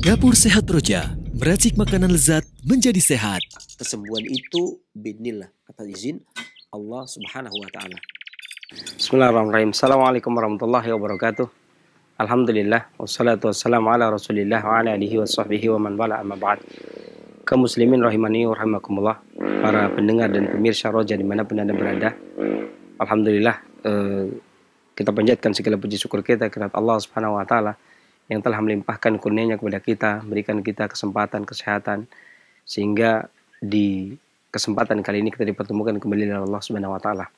Dapur Sehat Roja, meracik makanan lezat menjadi sehat. Kesembuhan itu binillah, kata izin Allah subhanahu wa ta'ala. Bismillahirrahmanirrahim. Assalamualaikum warahmatullahi wabarakatuh. Alhamdulillah, wassalatu wassalamu ala rasulillah wa ala alihi washabbihi wa man wala amma ba'd. Kaum muslimin rahimani wa rahimakumullah, para pendengar dan pemirsa Roja pun anda berada. Alhamdulillah, eh, kita panjatkan segala puji syukur kita kepada Allah subhanahu wa ta'ala yang telah melimpahkan kurnianya kepada kita, berikan kita kesempatan, kesehatan, sehingga di kesempatan kali ini kita dipertemukan kembali dengan Allah Subhanahu wa taala.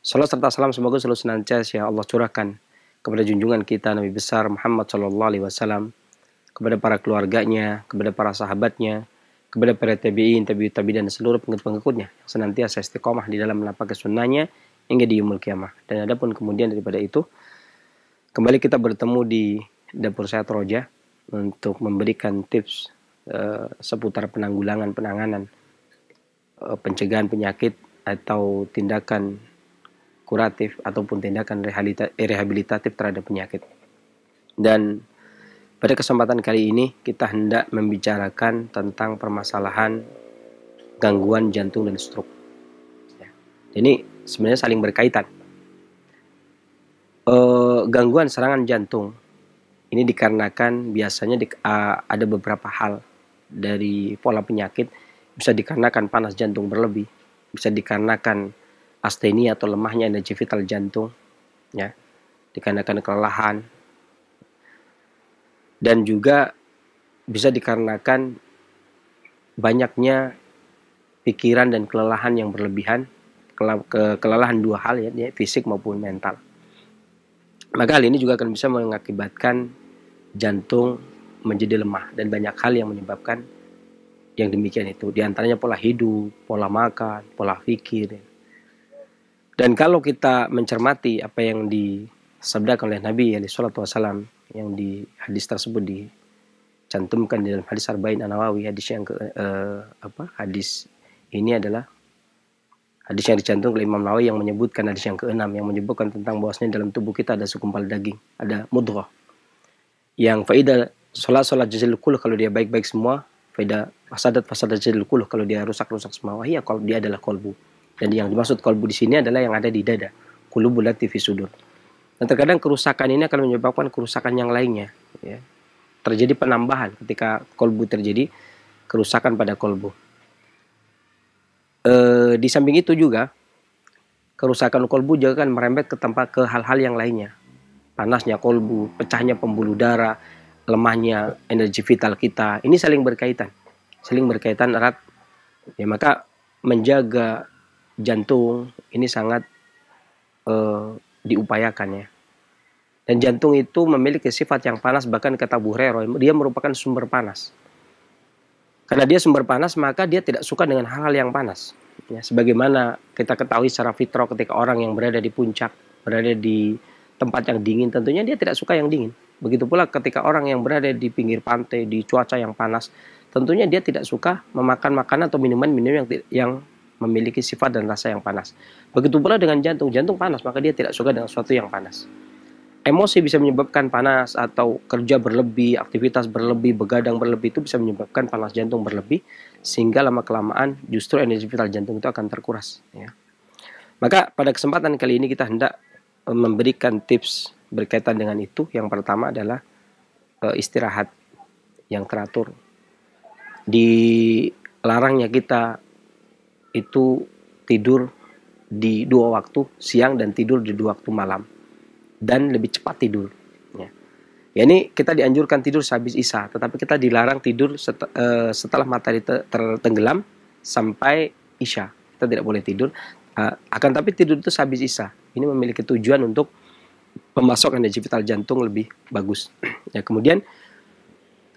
Salam serta salam semoga selalu senantiasa ya Allah curahkan kepada junjungan kita Nabi besar Muhammad shallallahu alaihi wasallam, kepada para keluarganya, kepada para sahabatnya, kepada para tabi'in, tabi'ut tabi'in dan seluruh pengikut-pengikutnya yang senantiasa istiqomah di dalam menapaki sunnahnya hingga di yaumul kiamah. Dan adapun kemudian daripada itu, kembali kita bertemu di dapur saya Troja untuk memberikan tips uh, seputar penanggulangan penanganan uh, pencegahan penyakit atau tindakan kuratif ataupun tindakan rehabilitatif terhadap penyakit. Dan pada kesempatan kali ini kita hendak membicarakan tentang permasalahan gangguan jantung dan stroke. Ya. Ini sebenarnya saling berkaitan. E, gangguan serangan jantung ini dikarenakan biasanya di, uh, ada beberapa hal dari pola penyakit bisa dikarenakan panas jantung berlebih, bisa dikarenakan astenia atau lemahnya energi vital jantung, ya, dikarenakan kelelahan, dan juga bisa dikarenakan banyaknya pikiran dan kelelahan yang berlebihan, ke kelelahan dua hal ya, fisik maupun mental maka hal ini juga akan bisa mengakibatkan jantung menjadi lemah dan banyak hal yang menyebabkan yang demikian itu diantaranya pola hidup, pola makan, pola pikir. Dan kalau kita mencermati apa yang disabdakan oleh Nabi alaihi wasallam yang di hadis tersebut dicantumkan di dalam hadis Arba'in An-Nawawi hadis yang ke, eh, apa hadis ini adalah hadis yang dicantum oleh Imam Nawawi yang menyebutkan hadis yang keenam yang menyebutkan tentang bahwasanya dalam tubuh kita ada sekumpal daging, ada mudghah. Yang faida salat salat jazil kuluh kalau dia baik-baik semua, faida fasadat fasadat jazil kuluh kalau dia rusak-rusak semua, wah iya kalau dia adalah kolbu. Dan yang dimaksud kolbu di sini adalah yang ada di dada, kulubulati fi sudur. Dan terkadang kerusakan ini akan menyebabkan kerusakan yang lainnya, ya. Terjadi penambahan ketika kolbu terjadi kerusakan pada kolbu. E, di samping itu juga kerusakan kolbu juga kan merembet ke tempat ke hal-hal yang lainnya. Panasnya kolbu, pecahnya pembuluh darah, lemahnya energi vital kita. Ini saling berkaitan. Saling berkaitan erat. Ya maka menjaga jantung ini sangat e, diupayakan ya. Dan jantung itu memiliki sifat yang panas bahkan kata Bu Rero dia merupakan sumber panas. Karena dia sumber panas, maka dia tidak suka dengan hal-hal yang panas. Ya, sebagaimana kita ketahui secara fitro ketika orang yang berada di puncak, berada di tempat yang dingin, tentunya dia tidak suka yang dingin. Begitu pula ketika orang yang berada di pinggir pantai, di cuaca yang panas, tentunya dia tidak suka memakan makanan atau minuman-minuman yang, yang memiliki sifat dan rasa yang panas. Begitu pula dengan jantung, jantung panas, maka dia tidak suka dengan sesuatu yang panas emosi bisa menyebabkan panas atau kerja berlebih, aktivitas berlebih, begadang berlebih itu bisa menyebabkan panas jantung berlebih sehingga lama kelamaan justru energi vital jantung itu akan terkuras ya. Maka pada kesempatan kali ini kita hendak eh, memberikan tips berkaitan dengan itu. Yang pertama adalah eh, istirahat yang teratur. Di larangnya kita itu tidur di dua waktu siang dan tidur di dua waktu malam dan lebih cepat tidur. Ya. ya ini kita dianjurkan tidur sehabis isya, tetapi kita dilarang tidur set, uh, setelah matahari tertenggelam tertenggelam sampai isya. Kita tidak boleh tidur. Uh, akan tapi tidur itu sehabis isya. Ini memiliki tujuan untuk pemasokan energi vital jantung lebih bagus. ya kemudian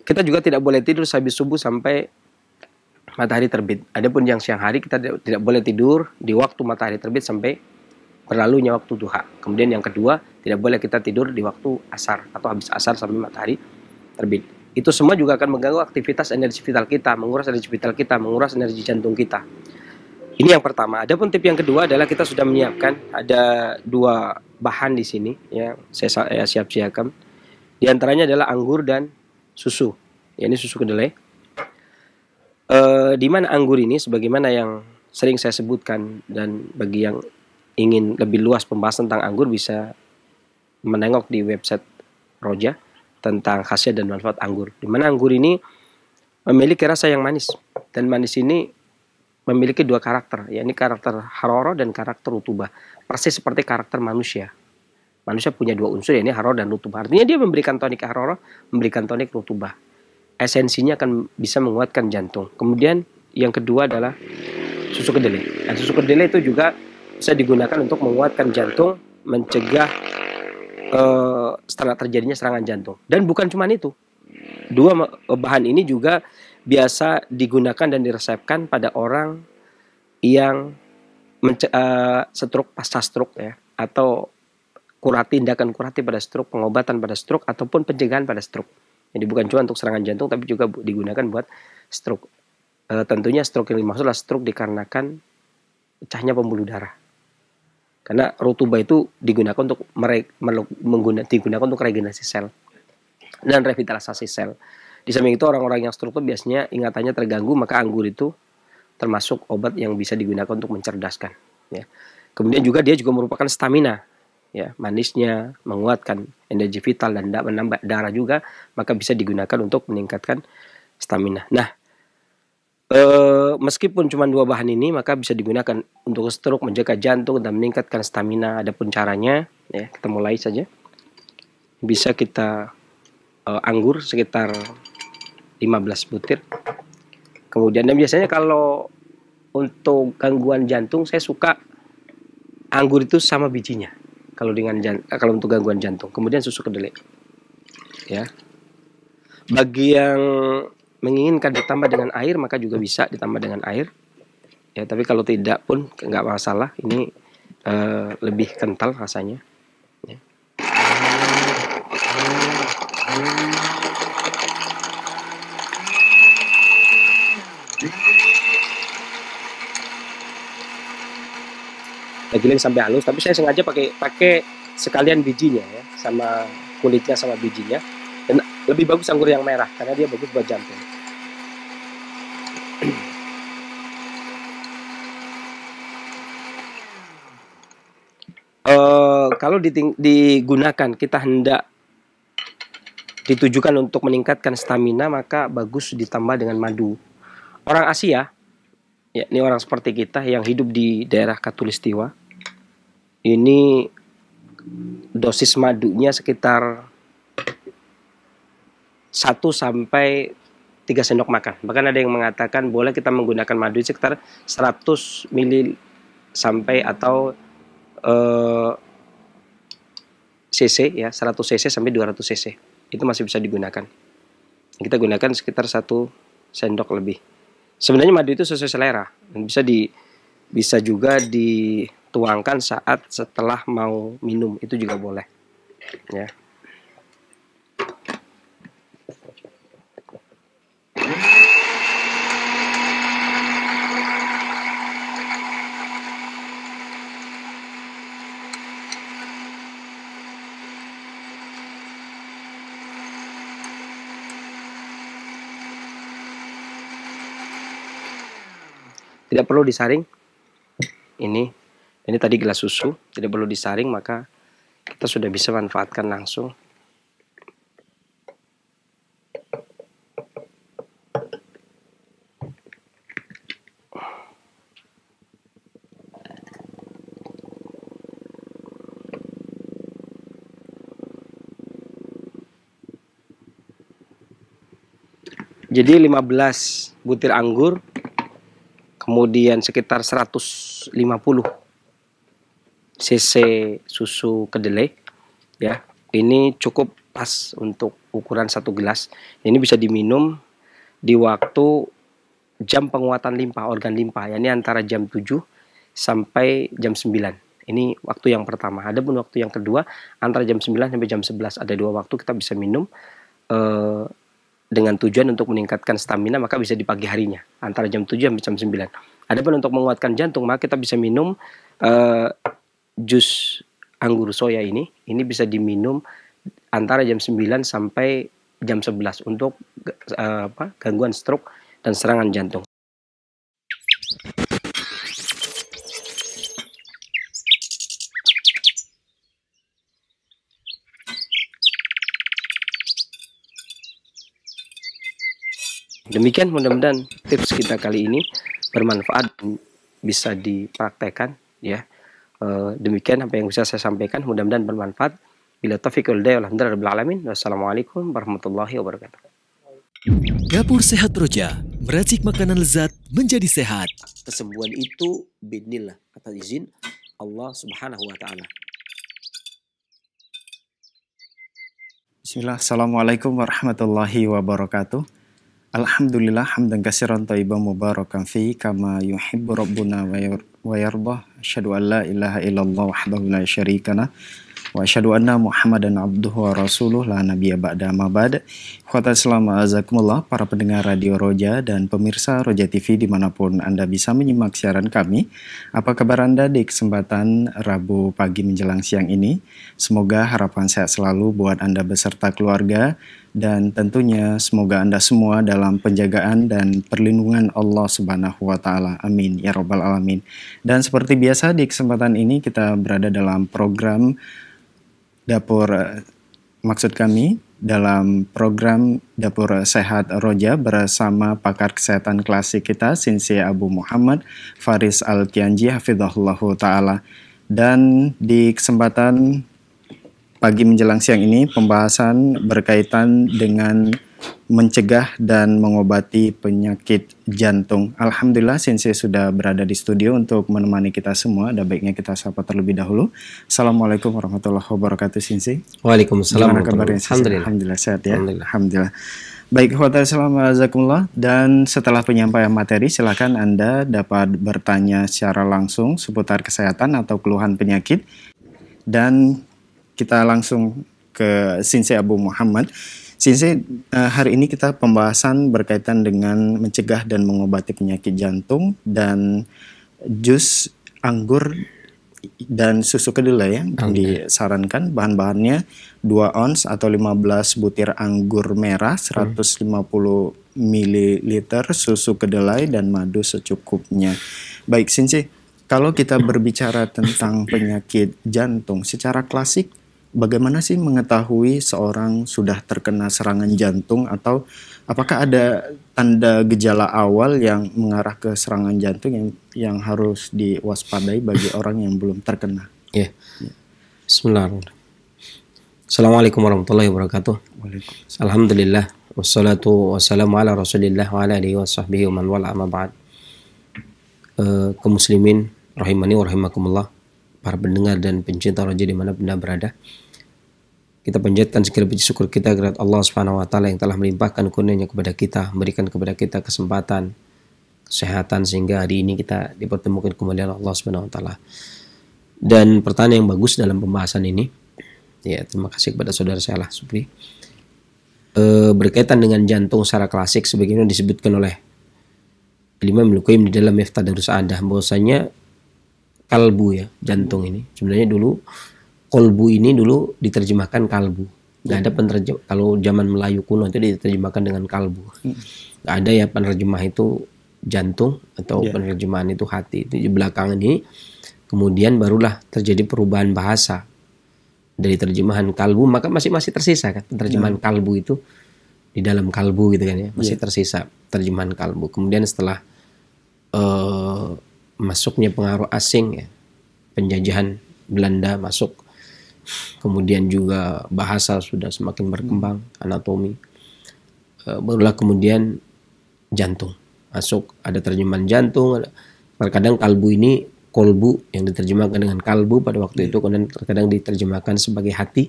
kita juga tidak boleh tidur sehabis subuh sampai matahari terbit. Adapun yang siang hari kita tidak boleh tidur di waktu matahari terbit sampai berlalunya waktu duha. Kemudian yang kedua, tidak boleh kita tidur di waktu asar atau habis asar sampai matahari terbit. Itu semua juga akan mengganggu aktivitas energi vital kita, menguras energi vital kita, menguras energi jantung kita. Ini yang pertama. Adapun tip yang kedua adalah kita sudah menyiapkan ada dua bahan di sini ya saya, ya, siap siapkan. Di antaranya adalah anggur dan susu. Ya, ini susu kedelai. E, di mana anggur ini sebagaimana yang sering saya sebutkan dan bagi yang ingin lebih luas pembahasan tentang anggur bisa menengok di website Roja tentang khasiat dan manfaat anggur. Di mana anggur ini memiliki rasa yang manis dan manis ini memiliki dua karakter, yakni karakter haroro dan karakter rutubah. Persis seperti karakter manusia. Manusia punya dua unsur yakni haroro dan rutubah. Artinya dia memberikan tonik haroro, memberikan tonik rutubah. Esensinya akan bisa menguatkan jantung. Kemudian yang kedua adalah susu kedelai. Dan susu kedelai itu juga bisa digunakan untuk menguatkan jantung, mencegah eh, setelah terjadinya serangan jantung. Dan bukan cuma itu, dua bahan ini juga biasa digunakan dan diresepkan pada orang yang uh, stroke pasca stroke ya atau kurati tindakan kurati pada stroke, pengobatan pada stroke ataupun pencegahan pada stroke. Jadi bukan cuma untuk serangan jantung tapi juga digunakan buat stroke. E, tentunya stroke yang dimaksud adalah stroke dikarenakan pecahnya pembuluh darah. Karena rutuba itu digunakan untuk mere, menggunakan digunakan untuk regenerasi sel dan revitalisasi sel. Di samping itu orang-orang yang struktur biasanya ingatannya terganggu maka anggur itu termasuk obat yang bisa digunakan untuk mencerdaskan. Ya. Kemudian juga dia juga merupakan stamina ya manisnya menguatkan energi vital dan menambah darah juga maka bisa digunakan untuk meningkatkan stamina. Nah, E, meskipun cuma dua bahan ini maka bisa digunakan untuk stroke menjaga jantung dan meningkatkan stamina. Ada pun caranya ya kita mulai saja. Bisa kita e, anggur sekitar 15 butir. Kemudian dan biasanya kalau untuk gangguan jantung saya suka anggur itu sama bijinya. Kalau dengan eh, kalau untuk gangguan jantung. Kemudian susu kedelai. Ya. Bagi yang menginginkan ditambah dengan air maka juga bisa ditambah dengan air ya tapi kalau tidak pun nggak masalah ini uh, lebih kental rasanya ya. digiling sampai halus tapi saya sengaja pakai pakai sekalian bijinya ya sama kulitnya sama bijinya dan lebih bagus anggur yang merah karena dia bagus buat jantung Kalau digunakan kita hendak ditujukan untuk meningkatkan stamina maka bagus ditambah dengan madu. Orang Asia, ya ini orang seperti kita yang hidup di daerah Katulistiwa, ini dosis madunya sekitar 1 sampai 3 sendok makan. Bahkan ada yang mengatakan boleh kita menggunakan madu sekitar 100 ml sampai atau eh, cc ya 100 cc sampai 200 cc itu masih bisa digunakan kita gunakan sekitar satu sendok lebih sebenarnya madu itu sesuai selera dan bisa di bisa juga dituangkan saat setelah mau minum itu juga boleh ya tidak perlu disaring ini ini tadi gelas susu tidak perlu disaring maka kita sudah bisa manfaatkan langsung Jadi 15 butir anggur kemudian sekitar 150 cc susu kedelai ya ini cukup pas untuk ukuran satu gelas ini bisa diminum di waktu jam penguatan limpa organ limpa ya, ini antara jam 7 sampai jam 9 ini waktu yang pertama ada pun waktu yang kedua antara jam 9 sampai jam 11 ada dua waktu kita bisa minum eh, dengan tujuan untuk meningkatkan stamina maka bisa di pagi harinya antara jam 7 sampai jam 9. Adapun untuk menguatkan jantung maka kita bisa minum uh, jus anggur soya ini. Ini bisa diminum antara jam 9 sampai jam 11 untuk uh, apa, gangguan stroke dan serangan jantung. Demikian mudah-mudahan tips kita kali ini bermanfaat bisa dipraktekkan ya. Eh, demikian apa yang bisa saya sampaikan mudah-mudahan bermanfaat. Bila taufiq wal alamin. Wassalamualaikum warahmatullahi wabarakatuh. Dapur Sehat Roja, meracik makanan lezat menjadi sehat. Kesembuhan itu binillah, kata izin Allah Subhanahu wa taala. Bismillah, Assalamualaikum warahmatullahi wabarakatuh. الحمد لله حمدا كثيرا طيبا مباركا فيه كما يحب ربنا ويرضى أشهد أن لا إله إلا الله وحده لا شريك له وأشهد أن abduhu wa rasuluh la nabiyya ba'da ma ba'd Khotbah selama azakumullah para pendengar Radio Roja dan pemirsa Roja TV dimanapun Anda bisa menyimak siaran kami Apa kabar Anda di kesempatan Rabu pagi menjelang siang ini Semoga harapan sehat selalu buat Anda beserta keluarga dan tentunya semoga Anda semua dalam penjagaan dan perlindungan Allah Subhanahu wa taala. Amin ya robbal alamin. Dan seperti biasa di kesempatan ini kita berada dalam program dapur eh, maksud kami dalam program Dapur Sehat Roja bersama pakar kesehatan klasik kita Sinsi Abu Muhammad Faris al Kianji Hafidhullahu Ta'ala dan di kesempatan pagi menjelang siang ini pembahasan berkaitan dengan mencegah dan mengobati penyakit jantung. Alhamdulillah Sensei sudah berada di studio untuk menemani kita semua. Ada baiknya kita sapa terlebih dahulu. Assalamualaikum warahmatullahi wabarakatuh Sensei. Waalaikumsalam. Gimana kabarnya Sensei? Alhamdulillah. Alhamdulillah sehat ya. Alhamdulillah. Alhamdulillah. Baik, wabarakatuh. dan setelah penyampaian materi silakan Anda dapat bertanya secara langsung seputar kesehatan atau keluhan penyakit dan kita langsung ke Sensei Abu Muhammad. Sinsi, eh, hari ini kita pembahasan berkaitan dengan mencegah dan mengobati penyakit jantung dan jus anggur dan susu kedelai ya, yang okay. disarankan bahan-bahannya 2 ons atau 15 butir anggur merah 150 hmm. ml susu kedelai dan madu secukupnya. Baik Sinsi. kalau kita berbicara tentang penyakit jantung secara klasik bagaimana sih mengetahui seorang sudah terkena serangan jantung atau apakah ada tanda gejala awal yang mengarah ke serangan jantung yang yang harus diwaspadai bagi orang yang belum terkena? Ya. Yeah. Bismillahirrahmanirrahim. Assalamualaikum warahmatullahi wabarakatuh. Waalaikumsalam. Alhamdulillah wassalatu wassalamu ala Rasulillah wa ala alihi sahbihi wa man wala amma ba'd. Eh, kemuslimin rahimani wa rahimakumullah para pendengar dan pencinta roja di mana benda berada kita panjatkan segala puji syukur kita kepada Allah Subhanahu wa taala yang telah melimpahkan kurnia kepada kita, memberikan kepada kita kesempatan, kesehatan sehingga hari ini kita dipertemukan kembali oleh Allah Subhanahu wa taala. Dan pertanyaan yang bagus dalam pembahasan ini. Ya, terima kasih kepada saudara saya lah Supri. E, berkaitan dengan jantung secara klasik sebagaimana disebutkan oleh Imam Lukaim di dalam Miftah Darus Adah bahwasanya kalbu ya, jantung ini. Sebenarnya dulu kolbu ini dulu diterjemahkan kalbu. Gak ada iya. penerjem kalau zaman Melayu kuno itu diterjemahkan dengan kalbu. Hmm. Gak ada ya penerjemah itu jantung atau yeah. penerjemahan itu hati. Itu di belakang ini kemudian barulah terjadi perubahan bahasa dari terjemahan kalbu maka masih masih tersisa kan terjemahan yeah. kalbu itu di dalam kalbu gitu kan ya iya. masih yeah. tersisa terjemahan kalbu kemudian setelah uh, masuknya pengaruh asing ya penjajahan Belanda masuk kemudian juga bahasa sudah semakin berkembang anatomi e, barulah kemudian jantung masuk ada terjemahan jantung terkadang kalbu ini kolbu yang diterjemahkan dengan kalbu pada waktu iya. itu kemudian terkadang diterjemahkan sebagai hati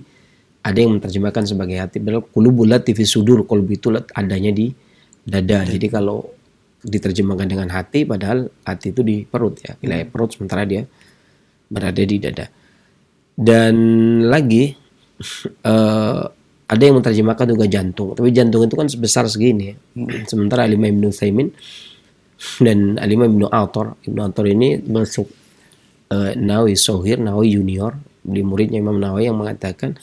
ada yang menerjemahkan sebagai hati padahal kulubulat TV sudur kolbu itu adanya di dada iya. jadi kalau diterjemahkan dengan hati padahal hati itu di perut ya wilayah iya. perut sementara dia berada di dada dan lagi uh, ada yang menerjemahkan juga jantung, tapi jantung itu kan sebesar segini. Sementara Alimah Ibnu Thaimin dan Alimah Ibnu Ator, Ibnu Ator ini masuk uh, eh, nawi Sohir, nawi Junior, di muridnya Imam Nawawi yang mengatakan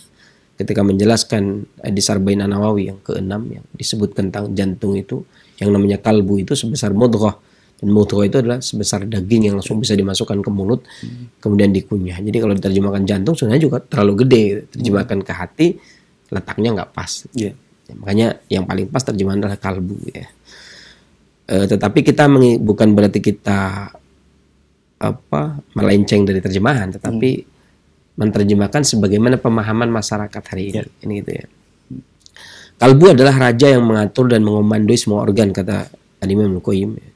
ketika menjelaskan di Sarbain Nawawi yang keenam yang disebut tentang jantung itu yang namanya kalbu itu sebesar mudghah dan mutro itu adalah sebesar daging yang langsung bisa dimasukkan ke mulut, hmm. kemudian dikunyah. Jadi kalau diterjemahkan jantung sebenarnya juga terlalu gede. Terjemahkan ke hati, letaknya nggak pas. Yeah. Ya, makanya yang paling pas terjemahan adalah kalbu ya. E, tetapi kita bukan berarti kita apa melenceng dari terjemahan, tetapi hmm. menerjemahkan sebagaimana pemahaman masyarakat hari ini. Yeah. Ini gitu ya. Kalbu adalah raja yang mengatur dan mengomandoi semua organ kata anime Mukoyim. Ya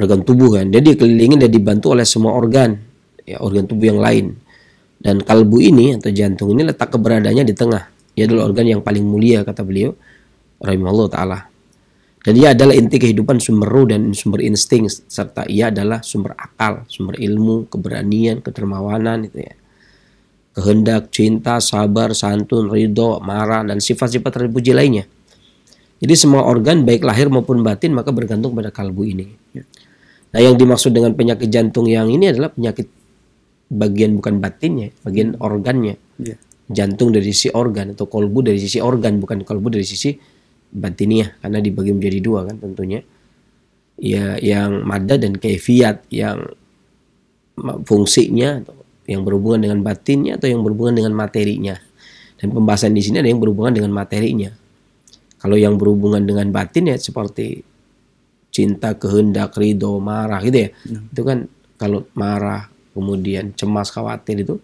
organ tubuh kan dia dikelilingi dan dibantu oleh semua organ ya organ tubuh yang lain dan kalbu ini atau jantung ini letak keberadaannya di tengah ia adalah organ yang paling mulia kata beliau rahimahullah taala dan ia adalah inti kehidupan sumber ruh dan sumber insting serta ia adalah sumber akal sumber ilmu keberanian ketermawanan itu ya kehendak cinta sabar santun ridho marah dan sifat-sifat terpuji lainnya jadi semua organ baik lahir maupun batin maka bergantung pada kalbu ini ya. Nah, yang dimaksud dengan penyakit jantung yang ini adalah penyakit bagian bukan batinnya, bagian hmm. organnya. Yeah. Jantung dari sisi organ atau kolbu dari sisi organ, bukan kolbu dari sisi batinnya karena dibagi menjadi dua kan tentunya. Ya, yang mada dan kefiat yang fungsinya atau yang berhubungan dengan batinnya atau yang berhubungan dengan materinya. Dan pembahasan di sini ada yang berhubungan dengan materinya. Kalau yang berhubungan dengan batin ya seperti cinta kehendak ridho marah gitu ya hmm. itu kan kalau marah kemudian cemas khawatir itu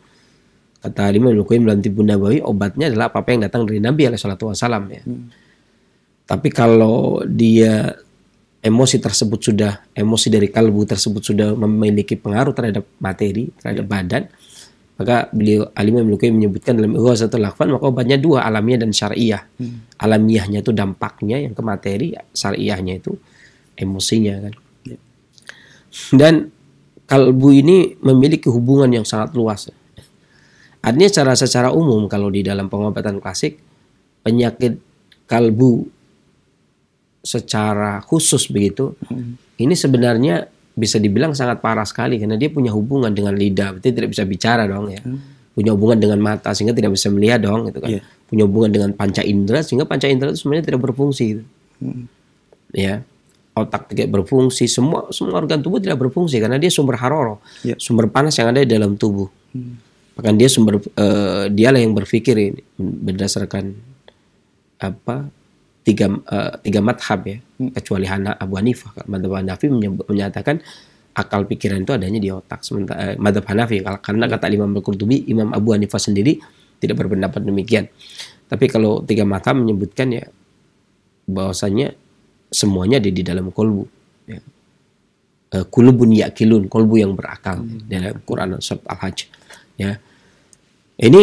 kata Imam Al-Qayyim melantik bunda bawi obatnya adalah apa, apa yang datang dari Nabi alaihi salatu wasallam ya. Hmm. Tapi kalau dia emosi tersebut sudah emosi dari kalbu tersebut sudah memiliki pengaruh terhadap materi, terhadap ya. badan, maka beliau Alimah al menyebutkan dalam satu Lakfan maka obatnya dua alamiah dan syariah. Hmm. Alamiahnya itu dampaknya yang ke materi, syariahnya itu emosinya kan. Dan kalbu ini memiliki hubungan yang sangat luas. Artinya secara secara umum kalau di dalam pengobatan klasik penyakit kalbu secara khusus begitu hmm. ini sebenarnya bisa dibilang sangat parah sekali karena dia punya hubungan dengan lidah berarti tidak bisa bicara dong ya hmm. punya hubungan dengan mata sehingga tidak bisa melihat dong gitu kan yeah. punya hubungan dengan panca indera sehingga panca indera itu sebenarnya tidak berfungsi gitu. hmm. ya otak tidak berfungsi, semua semua organ tubuh tidak berfungsi karena dia sumber haroro, ya. sumber panas yang ada di dalam tubuh. Hmm. Bahkan dia sumber uh, dialah yang berpikir ini berdasarkan apa tiga uh, tiga madhab ya, hmm. kecuali Hana Abu Hanifah. Madhab Hanafi menyatakan akal pikiran itu adanya di otak. Sementara uh, madhab Hanafi karena kata Imam al Imam Abu Hanifah sendiri tidak berpendapat demikian. Tapi kalau tiga mata menyebutkan ya bahwasanya semuanya ada di dalam kolbu. Ya. Uh, kulubun yakilun, kolbu yang berakal hmm. dalam Quran surat Al-Hajj. Ya. Ini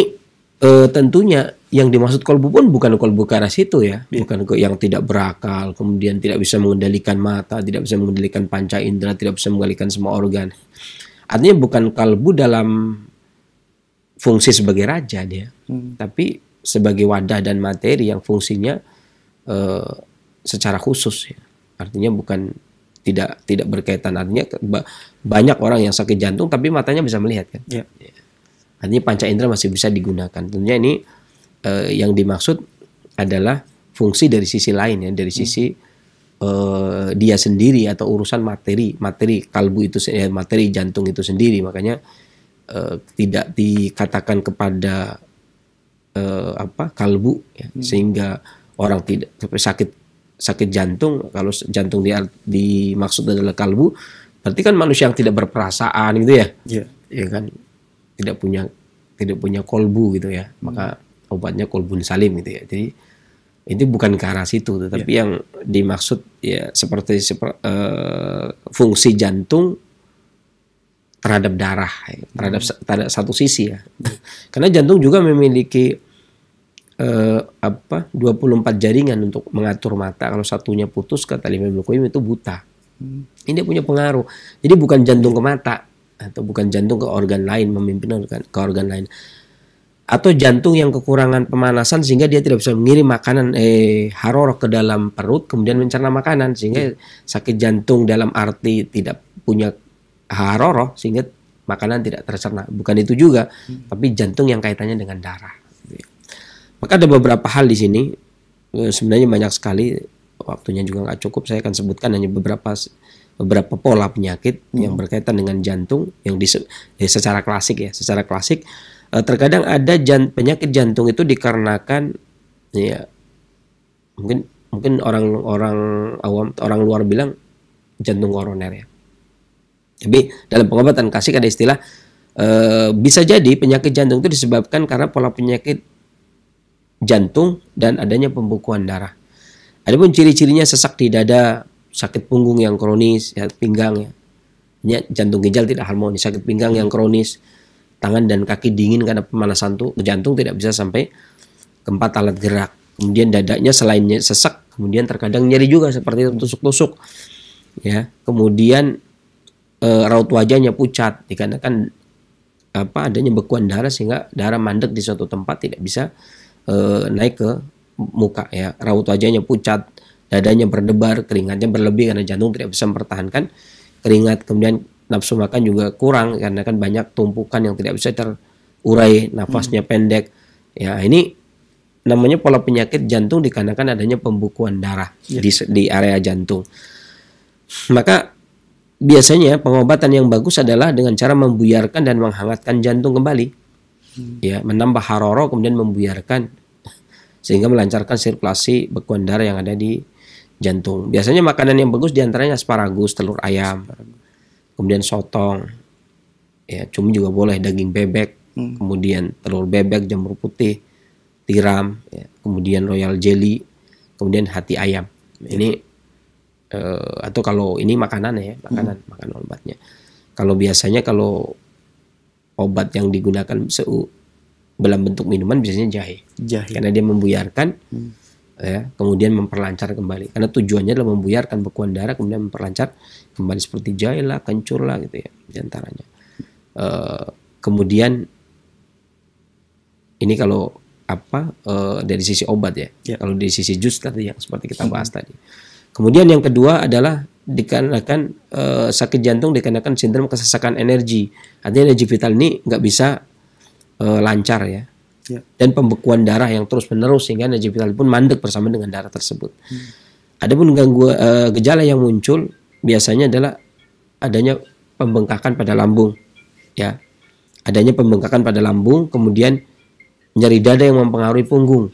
uh, tentunya yang dimaksud kolbu pun bukan kolbu ke arah situ ya. ya, bukan ke yang tidak berakal, kemudian tidak bisa mengendalikan mata, tidak bisa mengendalikan panca indera, tidak bisa mengendalikan semua organ. Artinya bukan kalbu dalam fungsi sebagai raja dia, hmm. tapi sebagai wadah dan materi yang fungsinya uh, secara khusus ya. Artinya bukan tidak tidak berkaitan artinya banyak orang yang sakit jantung tapi matanya bisa melihat kan. Ya. Artinya panca indera masih bisa digunakan. Tentunya ini eh, yang dimaksud adalah fungsi dari sisi lain ya, dari hmm. sisi hmm. eh, dia sendiri atau urusan materi, materi kalbu itu eh, materi jantung itu sendiri. Makanya eh, tidak dikatakan kepada eh, apa kalbu ya, hmm. sehingga orang tidak sakit sakit jantung kalau jantung dia dimaksud adalah kalbu berarti kan manusia yang tidak berperasaan gitu ya yeah. ya iya kan tidak punya tidak punya kolbu gitu ya hmm. maka obatnya kolbun salim gitu ya jadi itu bukan ke arah situ tetapi yeah. yang dimaksud ya seperti seper, uh, fungsi jantung terhadap darah ya, terhadap hmm. terhadap satu sisi ya karena jantung juga memiliki eh, apa 24 jaringan untuk mengatur mata. Kalau satunya putus kata Imam Ibnu itu buta. Hmm. Ini punya pengaruh. Jadi bukan jantung ke mata atau bukan jantung ke organ lain memimpin organ, ke organ lain atau jantung yang kekurangan pemanasan sehingga dia tidak bisa mengirim makanan eh haror ke dalam perut kemudian mencerna makanan sehingga hmm. sakit jantung dalam arti tidak punya haroroh sehingga makanan tidak tercerna bukan itu juga hmm. tapi jantung yang kaitannya dengan darah maka ada beberapa hal di sini, eh, sebenarnya banyak sekali, waktunya juga nggak cukup, saya akan sebutkan hanya beberapa beberapa pola penyakit hmm. yang berkaitan dengan jantung yang di ya eh, secara klasik ya secara klasik eh, terkadang ada jan, penyakit jantung itu dikarenakan ya mungkin mungkin orang-orang awam orang luar bilang jantung koroner ya tapi dalam pengobatan klasik ada istilah bisa jadi penyakit jantung itu disebabkan karena pola penyakit jantung dan adanya pembekuan darah. Adapun ciri-cirinya sesak di dada, sakit punggung yang kronis, sakit pinggang ya. jantung ginjal tidak harmonis, sakit pinggang yang kronis, tangan dan kaki dingin karena pemanasan tuh jantung tidak bisa sampai keempat alat gerak. Kemudian dadanya selain sesak, kemudian terkadang nyeri juga seperti tusuk-tusuk. Ya, kemudian e, raut wajahnya pucat dikarenakan apa adanya bekuan darah sehingga darah mandek di suatu tempat tidak bisa eh, naik ke muka ya raut wajahnya pucat dadanya berdebar keringatnya berlebih karena jantung tidak bisa mempertahankan keringat kemudian nafsu makan juga kurang karena kan banyak tumpukan yang tidak bisa terurai nafasnya hmm. pendek ya ini namanya pola penyakit jantung dikarenakan adanya pembukuan darah yeah. di, di area jantung maka biasanya pengobatan yang bagus adalah dengan cara membuyarkan dan menghangatkan jantung kembali ya menambah haroro kemudian membiarkan sehingga melancarkan sirkulasi bekuan darah yang ada di jantung. Biasanya makanan yang bagus diantaranya asparagus, telur ayam, kemudian sotong, ya cumi juga boleh daging bebek, hmm. kemudian telur bebek, jamur putih, tiram, ya, kemudian royal jelly, kemudian hati ayam. Ini uh, atau kalau ini makanan ya, makanan, hmm. makan obatnya. Kalau biasanya kalau obat yang digunakan seu dalam bentuk minuman biasanya jahe, jahe. karena dia membuyarkan hmm. ya kemudian memperlancar kembali karena tujuannya adalah membuyarkan bekuan darah kemudian memperlancar kembali seperti jahe lah kencur lah gitu ya diantaranya uh, eh, kemudian ini kalau apa uh, dari sisi obat ya yeah. kalau dari sisi jus tadi yang seperti kita hmm. bahas hmm. tadi kemudian yang kedua adalah dikarenakan e, sakit jantung dikarenakan sindrom kesesakan energi. Artinya energi vital ini nggak bisa e, lancar ya. ya. Dan pembekuan darah yang terus menerus sehingga energi vital pun mandek bersama dengan darah tersebut. Hmm. Adapun gangguan e, gejala yang muncul biasanya adalah adanya pembengkakan pada lambung ya. Adanya pembengkakan pada lambung kemudian nyeri dada yang mempengaruhi punggung.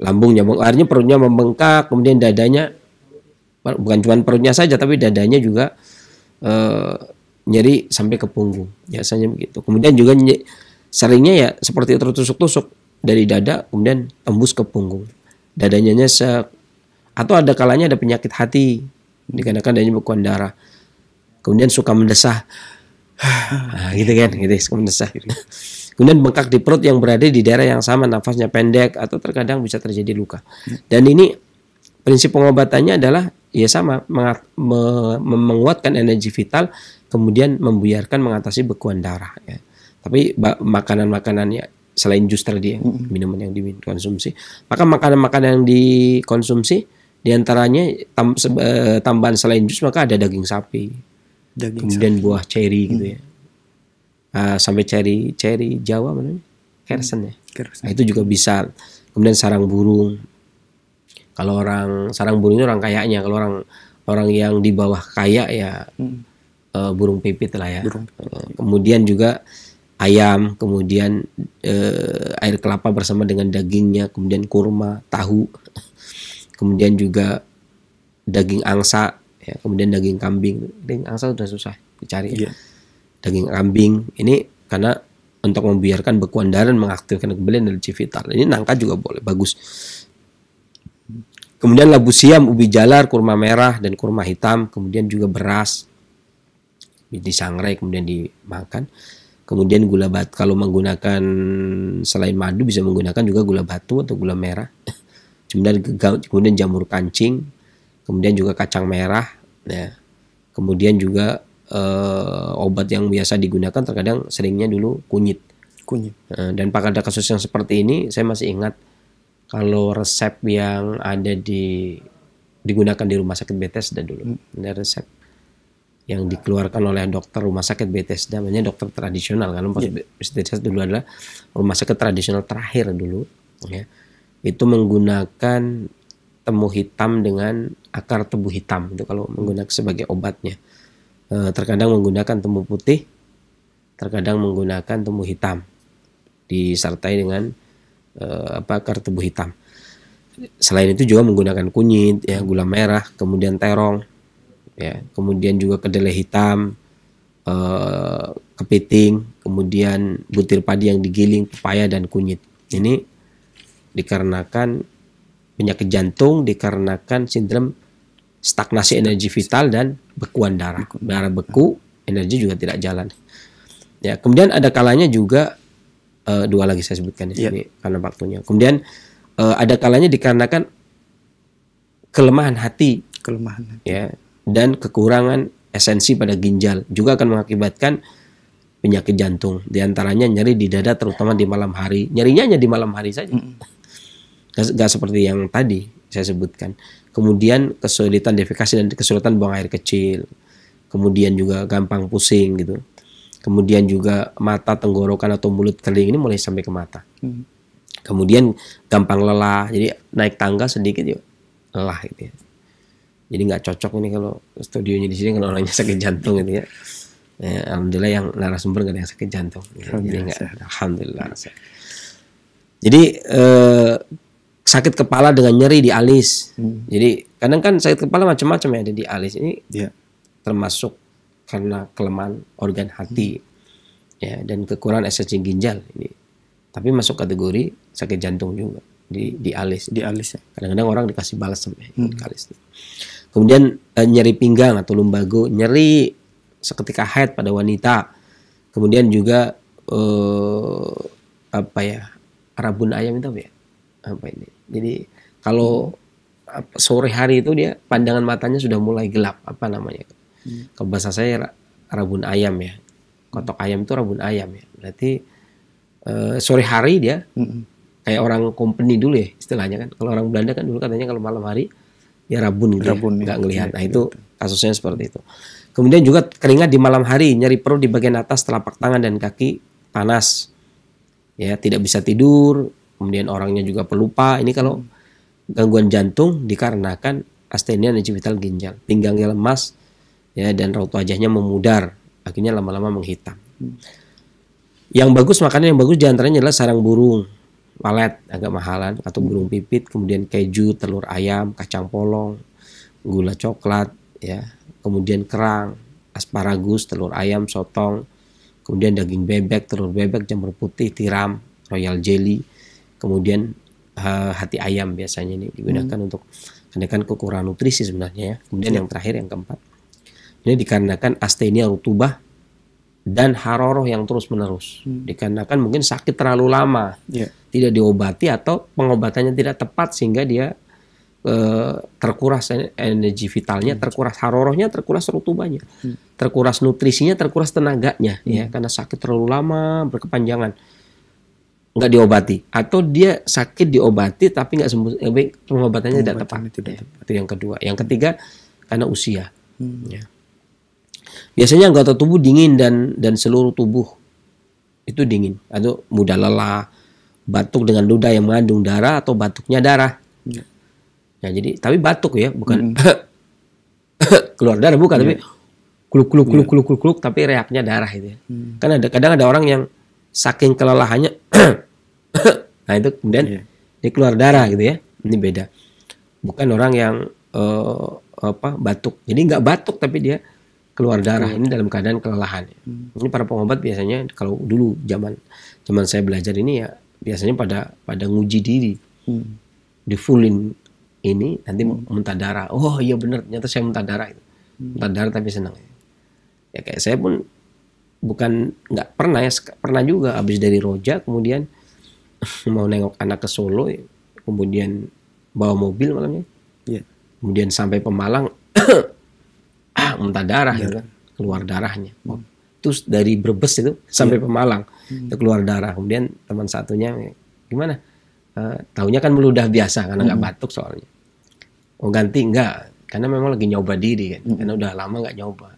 Lambungnya akhirnya perutnya membengkak kemudian dadanya bukan cuma perutnya saja tapi dadanya juga uh, nyeri sampai ke punggung biasanya begitu kemudian juga seringnya ya seperti tertusuk-tusuk dari dada kemudian tembus ke punggung dadanya nyesek atau ada kalanya ada penyakit hati dikarenakan adanya bekuan darah kemudian suka mendesah ah, gitu kan gitu suka mendesah kemudian bengkak di perut yang berada di daerah yang sama nafasnya pendek atau terkadang bisa terjadi luka dan ini prinsip pengobatannya adalah ya sama mengat, me, menguatkan energi vital kemudian membuyarkan mengatasi bekuan darah ya. Tapi makanan-makanannya selain jus tadi ya, minuman yang dikonsumsi, maka makanan-makanan yang dikonsumsi diantaranya tam, se, eh, tambahan selain jus maka ada daging sapi, daging kemudian sapi. buah ceri hmm. gitu mm. ya, uh, sampai cherry, cherry Jawa mana? kersen ya, kersen. Nah, itu juga bisa, kemudian sarang burung kalau orang sarang burung itu orang ya, kalau orang orang yang di bawah kaya ya hmm. uh, burung pipit lah ya. Burung. Uh, Kemudian juga ayam, kemudian uh, air kelapa bersama dengan dagingnya, kemudian kurma, tahu, kemudian juga daging angsa, ya, kemudian daging kambing. Daging angsa sudah susah dicari. Yeah. Ya. Iya. Daging kambing ini karena untuk membiarkan bekuan darah mengaktifkan kembali energi vital. Ini nangka juga boleh bagus. Kemudian labu siam, ubi jalar, kurma merah, dan kurma hitam. Kemudian juga beras di sangrai kemudian dimakan. Kemudian gula batu, kalau menggunakan selain madu bisa menggunakan juga gula batu atau gula merah. Kemudian, kemudian jamur kancing, kemudian juga kacang merah. Ya. Kemudian juga eh, obat yang biasa digunakan terkadang seringnya dulu kunyit. Kunyit. Eh, dan pada kasus yang seperti ini saya masih ingat kalau resep yang ada di digunakan di rumah sakit Bethesda dulu hmm. ada resep yang dikeluarkan oleh dokter rumah sakit Bethesda namanya dokter tradisional kan rumah yeah. Bethesda dulu adalah rumah sakit tradisional terakhir dulu ya itu menggunakan temu hitam dengan akar tebu hitam itu kalau hmm. menggunakan sebagai obatnya eh, terkadang menggunakan temu putih terkadang menggunakan temu hitam disertai dengan uh, apa kartu bu hitam. Selain itu juga menggunakan kunyit, ya gula merah, kemudian terong, ya kemudian juga kedelai hitam, uh, kepiting, kemudian butir padi yang digiling, pepaya dan kunyit. Ini dikarenakan penyakit jantung, dikarenakan sindrom stagnasi energi vital dan bekuan darah. Darah beku, energi juga tidak jalan. Ya, kemudian ada kalanya juga uh, dua lagi saya sebutkan di iya. sini yeah. karena waktunya. Kemudian uh, ada kalanya dikarenakan kelemahan hati, kelemahan hati. ya dan kekurangan esensi pada ginjal juga akan mengakibatkan penyakit jantung. Di antaranya nyeri di dada terutama di malam hari. Nyerinya hanya di malam hari saja. Mm. Gak, gak seperti yang tadi saya sebutkan. Kemudian kesulitan defekasi dan kesulitan buang air kecil. Kemudian juga gampang pusing gitu kemudian juga mata tenggorokan atau mulut kering ini mulai sampai ke mata hmm. kemudian gampang lelah jadi naik tangga sedikit yuk lelah gitu ya jadi nggak cocok ini kalau studionya di sini kalau orangnya sakit jantung gitu ya Ya, alhamdulillah yang narasumber gak ada yang sakit jantung. Gitu ya. Jadi gak, alhamdulillah. Jadi eh, sakit kepala dengan nyeri di alis. Hmm. Jadi kadang kan sakit kepala macam-macam ya ada di alis ini. Yeah. Termasuk karena kelemahan organ hati hmm. ya dan kekurangan esensi ginjal ini. Tapi masuk kategori sakit jantung juga di di alis. Di alis ya. Kadang-kadang orang dikasih balas sampai ya, hmm. alis. Kemudian eh, nyeri pinggang atau lumbago, nyeri seketika haid pada wanita. Kemudian juga eh, apa ya? Rabun ayam itu apa ya? Apa ini? Jadi kalau hmm. sore hari itu dia pandangan matanya sudah mulai gelap apa namanya hmm. kalau bahasa saya rabun ayam ya kotok ayam itu rabun ayam ya berarti uh, sore hari dia hmm. kayak orang company dulu ya istilahnya kan kalau orang Belanda kan dulu katanya kalau malam hari ya rabun gitu ya. rabun, ya, nggak ngelihat nah iya, itu iya, kasusnya seperti itu kemudian juga keringat di malam hari nyeri perut di bagian atas telapak tangan dan kaki panas ya tidak bisa tidur kemudian orangnya juga pelupa ini kalau mm. gangguan jantung dikarenakan astenia dan ginjal pinggangnya lemas ya dan raut wajahnya memudar akhirnya lama-lama menghitam yang bagus makanan yang bagus diantaranya adalah sarang burung walet agak mahalan atau burung pipit kemudian keju telur ayam kacang polong gula coklat ya kemudian kerang asparagus telur ayam sotong kemudian daging bebek telur bebek jamur putih tiram royal jelly kemudian uh, hati ayam biasanya ini digunakan hmm. untuk kenaikan kekurangan nutrisi sebenarnya ya. Kemudian iya. yang terakhir yang keempat ini dikarenakan astenia rutubah dan haroroh yang terus menerus. Hmm. Dikarenakan mungkin sakit terlalu lama, yeah. tidak diobati atau pengobatannya tidak tepat sehingga dia eh, terkuras energi vitalnya, hmm. terkuras harorohnya, terkuras rutubahnya, hmm. terkuras nutrisinya, terkuras tenaganya, hmm. ya karena sakit terlalu lama berkepanjangan nggak diobati atau dia sakit diobati tapi nggak sembuh pengobatannya, eh, pengobatannya tidak tepat, tidak ya. itu yang kedua yang ketiga karena usia hmm. ya Biasanya anggota tubuh dingin dan dan seluruh tubuh itu dingin atau mudah lelah, batuk dengan ludah yang mengandung darah atau batuknya darah. Ya, nah, jadi tapi batuk ya, bukan hmm. keluar darah bukan ya. tapi kuluk kuluk kuluk ya. kuluk kuluk kluk tapi reaknya darah itu ya. Hmm. Kan ada kadang ada orang yang saking kelelahannya nah itu kemudian yeah. dia keluar darah gitu ya. Ini beda. Bukan orang yang uh, apa batuk. Jadi nggak batuk tapi dia keluar darah ini dalam keadaan kelelahan. Hmm. Ini para pengobat biasanya kalau dulu zaman zaman saya belajar ini ya biasanya pada pada nguji diri. Hmm. fullin ini nanti hmm. muntah darah. Oh iya benar, ternyata saya muntah darah itu. Hmm. Muntah darah tapi senang. Ya kayak saya pun bukan nggak pernah ya pernah juga habis dari roja kemudian mau nengok anak ke Solo kemudian bawa mobil malamnya yeah. kemudian sampai Pemalang muntah muntah darah ya. kan keluar darahnya hmm. terus dari Brebes itu sampai ya. Pemalang hmm. itu keluar darah kemudian teman satunya gimana uh, eh, tahunya kan meludah biasa karena nggak hmm. batuk soalnya mau oh, ganti enggak karena memang lagi nyoba diri kan hmm. karena udah lama nggak nyoba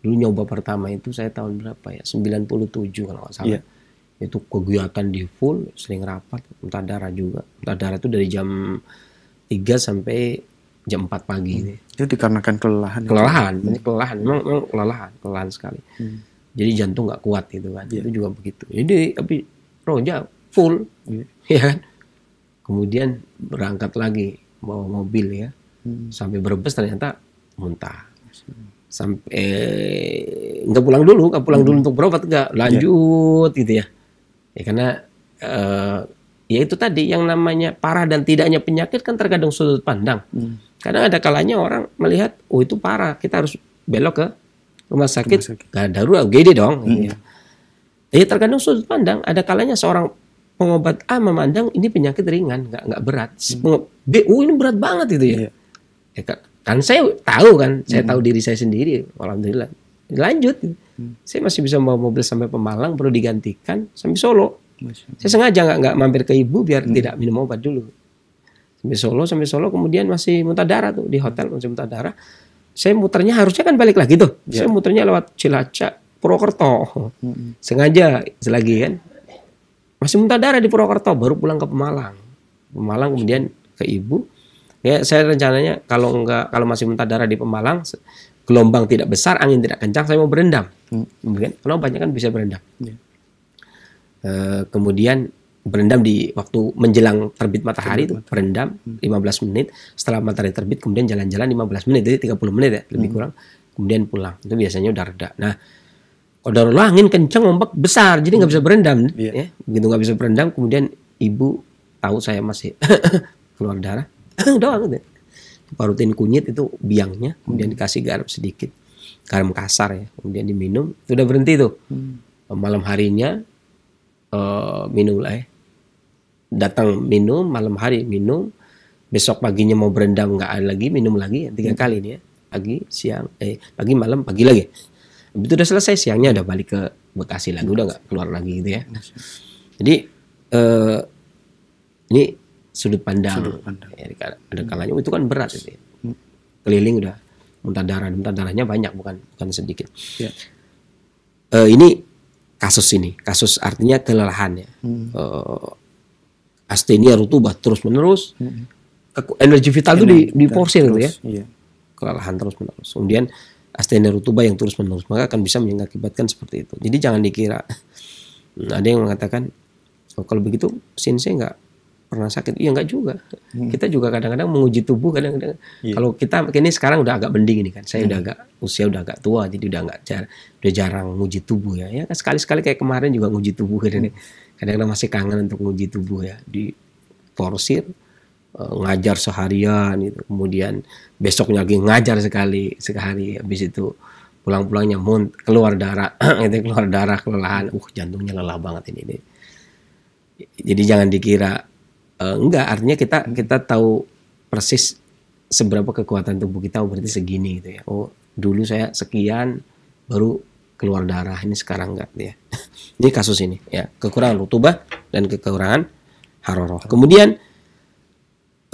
dulu nyoba pertama itu saya tahun berapa ya 97 kalau nggak salah yeah. itu kegiatan di full sering rapat muntah darah juga muntah darah itu dari jam tiga sampai jam 4 pagi hmm. itu dikarenakan kelelahan kelelahan ini kelelahan memang, memang kelelahan kelelahan sekali hmm. jadi jantung nggak kuat gitu kan yeah. itu juga begitu jadi tapi roja full yeah. ya iya kan kemudian berangkat lagi bawa mobil ya hmm. sampai berbes ternyata muntah sampai eh, nggak pulang dulu nggak pulang hmm. dulu untuk berobat nggak iya. lanjut yeah. gitu ya ya karena eh, ya itu tadi yang namanya parah dan tidaknya penyakit kan terkadang sudut pandang hmm Kadang ada kalanya orang melihat, oh itu parah, kita harus belok ke rumah sakit, rumah sakit. Gak darurat UGD dong. Hmm. Gitu ya. ya tergantung sudut pandang. Ada kalanya seorang pengobat A memandang ini penyakit ringan, nggak nggak berat. Hmm. B, oh ini berat banget itu ya. Yeah. ya kan, saya tahu kan, saya hmm. tahu diri saya sendiri. Alhamdulillah. Lanjut, hmm. saya masih bisa bawa mobil sampai Pemalang, perlu digantikan sampai Solo. Saya sengaja nggak nggak mampir ke ibu biar hmm. tidak minum obat dulu sampai Solo sampai Solo kemudian masih muntah darah tuh di hotel masih darah saya muternya harusnya kan balik lagi tuh yeah. saya muternya lewat Cilacap Purwokerto mm-hmm. sengaja selagi kan masih muntah darah di Purwokerto baru pulang ke Pemalang Pemalang kemudian ke ibu ya saya rencananya kalau enggak kalau masih muntah darah di Pemalang gelombang tidak besar angin tidak kencang saya mau berendam mm. kan kalau banyak kan bisa berendam yeah. Ya. uh, kemudian berendam di waktu menjelang terbit matahari tuh itu hmm. lima berendam 15 menit setelah matahari terbit kemudian jalan-jalan 15 menit jadi 30 menit ya lebih hmm. kurang kemudian pulang itu biasanya udah reda nah kalau udah angin kencang ombak besar jadi nggak hmm. bisa berendam yeah. ya begitu nggak bisa berendam kemudian ibu tahu saya masih keluar darah doang gitu. parutin kunyit itu biangnya kemudian hmm. dikasih garam sedikit garam kasar ya kemudian diminum sudah berhenti tuh hmm. malam harinya uh, eh, minum lah ya datang minum malam hari minum besok paginya mau berendam nggak ada lagi minum lagi ya, tiga hmm. kali ini ya pagi siang eh pagi malam pagi lagi itu udah selesai siangnya udah balik ke Bekasi lagi udah nggak keluar lagi gitu ya iya, jadi eh, ini sudut pandang, sudut pandang. Ya, ada kalanya oh, itu kan berat itu ya. Hmm. keliling udah muntah darah muntah darahnya banyak bukan bukan sedikit ya. eh, ini kasus ini kasus artinya kelelahan ya hmm. eh, astenia rutubah terus menerus hmm. energi vital itu di porsi gitu ya iya. kelelahan terus menerus kemudian astenia rutubah yang terus menerus maka akan bisa mengakibatkan seperti itu jadi jangan dikira ada yang mengatakan oh, kalau begitu sensei nggak pernah sakit? Iya nggak juga. Hmm. Kita juga kadang-kadang menguji tubuh kadang-kadang. Yeah. Kalau kita ini sekarang udah agak mending ini kan. Saya hmm. udah agak usia udah agak tua jadi udah nggak jar, udah jarang menguji tubuh ya. Ya sekali-sekali kayak kemarin juga menguji tubuh kadang-kadang. Hmm. Kadang-kadang masih kangen untuk menguji tubuh ya. Di porsir eh, ngajar seharian itu. Kemudian besoknya lagi ngajar sekali sehari habis itu pulang-pulangnya munt keluar darah itu keluar darah kelelahan uh jantungnya lelah banget ini, ini jadi jangan dikira uh, enggak artinya kita kita tahu persis seberapa kekuatan tubuh kita oh, berarti segini gitu ya oh dulu saya sekian baru keluar darah ini sekarang enggak gitu ya ini kasus ini ya kekurangan rutubah dan kekurangan haroroh kemudian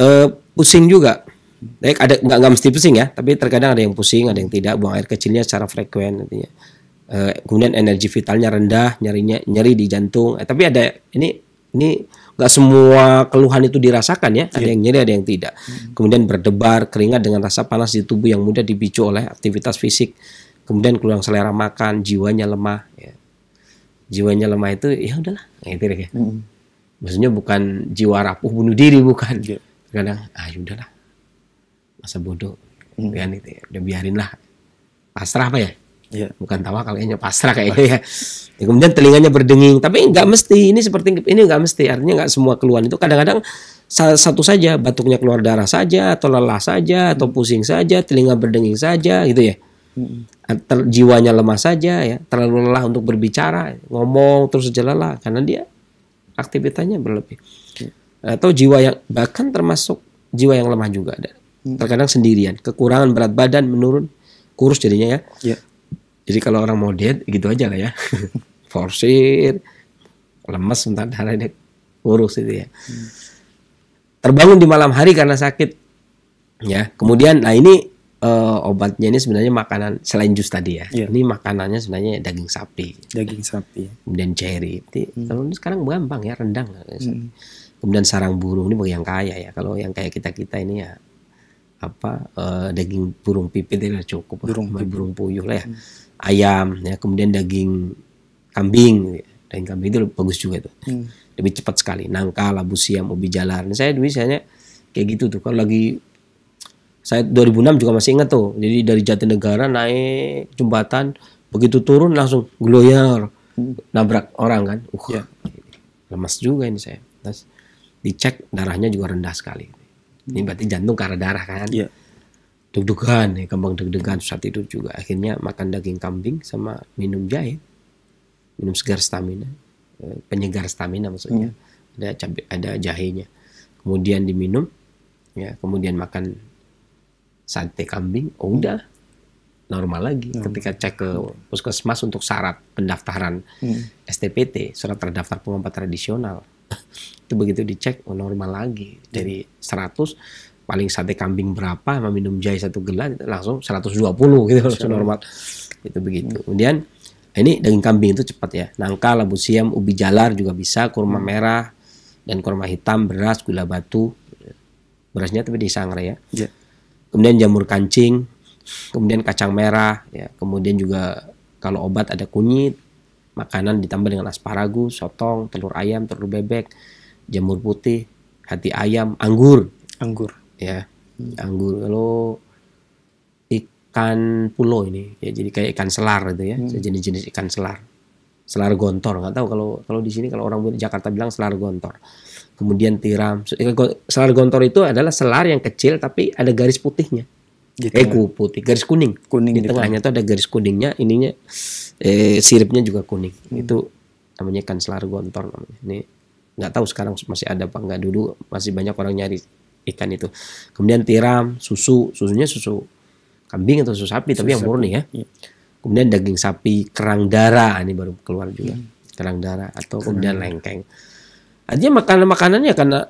uh, pusing juga baik ada nggak nggak mesti pusing ya tapi terkadang ada yang pusing ada yang tidak buang air kecilnya secara frekuen nantinya uh, eh, kemudian energi vitalnya rendah nyarinya nyeri di jantung eh, tapi ada ini ini nggak semua keluhan itu dirasakan ya ada iya. yang nyeri ada yang tidak hmm. kemudian berdebar keringat dengan rasa panas di tubuh yang mudah dipicu oleh aktivitas fisik kemudian kurang selera makan jiwanya lemah ya. jiwanya lemah itu ya udahlah gitu ya hmm. maksudnya bukan jiwa rapuh bunuh diri bukan yeah. kadang ah ya udahlah masa bodoh hmm. kan itu ya. udah biarinlah pasrah apa ya Ya. Bukan tawa kayaknya pasrah kayaknya ya. ya. Kemudian telinganya berdenging, tapi nggak mesti. Ini seperti ini nggak mesti. Artinya nggak semua keluhan itu kadang-kadang satu saja batuknya keluar darah saja atau lelah saja atau pusing saja telinga berdenging saja gitu ya Ter, jiwanya lemah saja ya terlalu lelah untuk berbicara ngomong terus aja lelah karena dia aktivitasnya berlebih mm. atau jiwa yang bahkan termasuk jiwa yang lemah juga ada mm. terkadang sendirian kekurangan berat badan menurun kurus jadinya ya, ya. Jadi kalau orang mau diet gitu aja lah ya. Forsir, lemas sebentar darah ini kurus itu ya. Hmm. Terbangun di malam hari karena sakit. Ya, kemudian nah ini uh, obatnya ini sebenarnya makanan selain jus tadi ya. ya. Ini makanannya sebenarnya daging sapi. Daging sapi. Kemudian cherry. Hmm. Kalau ini sekarang gampang ya rendang. Hmm. Kemudian sarang burung ini bagi yang kaya ya. Kalau yang kayak kita kita ini ya apa uh, daging burung pipit itu cukup. Burung, burung puyuh lah ya. Hmm ayam ya kemudian daging kambing ya. daging kambing itu bagus juga itu, hmm. lebih cepat sekali nangka labu siam ubi jalar nah, saya misalnya kayak gitu tuh kalau lagi saya 2006 juga masih ingat tuh jadi dari Jatinegara naik jembatan begitu turun langsung gloyor nabrak orang kan uh, ya. lemas juga ini saya Terus dicek darahnya juga rendah sekali ini hmm. berarti jantung karena darah kan ya deg-degan ya gampang deg-degan saat itu juga akhirnya makan daging kambing sama minum jahe minum segar stamina eh, penyegar stamina maksudnya hmm. ada cabai ada jahenya kemudian diminum ya kemudian makan sate kambing oh udah normal lagi hmm. ketika cek ke puskesmas untuk syarat pendaftaran hmm. STPT surat terdaftar pengobat tradisional itu begitu dicek oh normal lagi dari 100 paling sate kambing berapa sama minum jahe satu gelas langsung 120 gitu langsung normal itu begitu kemudian ini daging kambing itu cepat ya nangka labu siam ubi jalar juga bisa kurma hmm. merah dan kurma hitam beras gula batu berasnya tapi di sangrai ya yeah. kemudian jamur kancing kemudian kacang merah ya kemudian juga kalau obat ada kunyit makanan ditambah dengan asparagus sotong telur ayam telur bebek jamur putih hati ayam anggur anggur ya anggur kalau ikan pulau ini ya jadi kayak ikan selar itu ya hmm. jenis-jenis ikan selar selar gontor nggak tahu kalau kalau di sini kalau orang Jakarta bilang selar gontor kemudian tiram eh, selar gontor itu adalah selar yang kecil tapi ada garis putihnya gitu eh putih garis kuning kuning di, tengahnya itu ada garis kuningnya ininya eh, siripnya juga kuning hmm. itu namanya ikan selar gontor namanya ini nggak tahu sekarang masih ada apa nggak dulu masih banyak orang nyari ikan itu. Kemudian tiram, susu, susunya susu kambing atau susu sapi susu tapi yang murni ya. Iya. Kemudian daging sapi, kerang darah ini baru keluar juga. Hmm. Kerang darah atau kerang. kemudian lengkeng. Artinya makanan-makanannya karena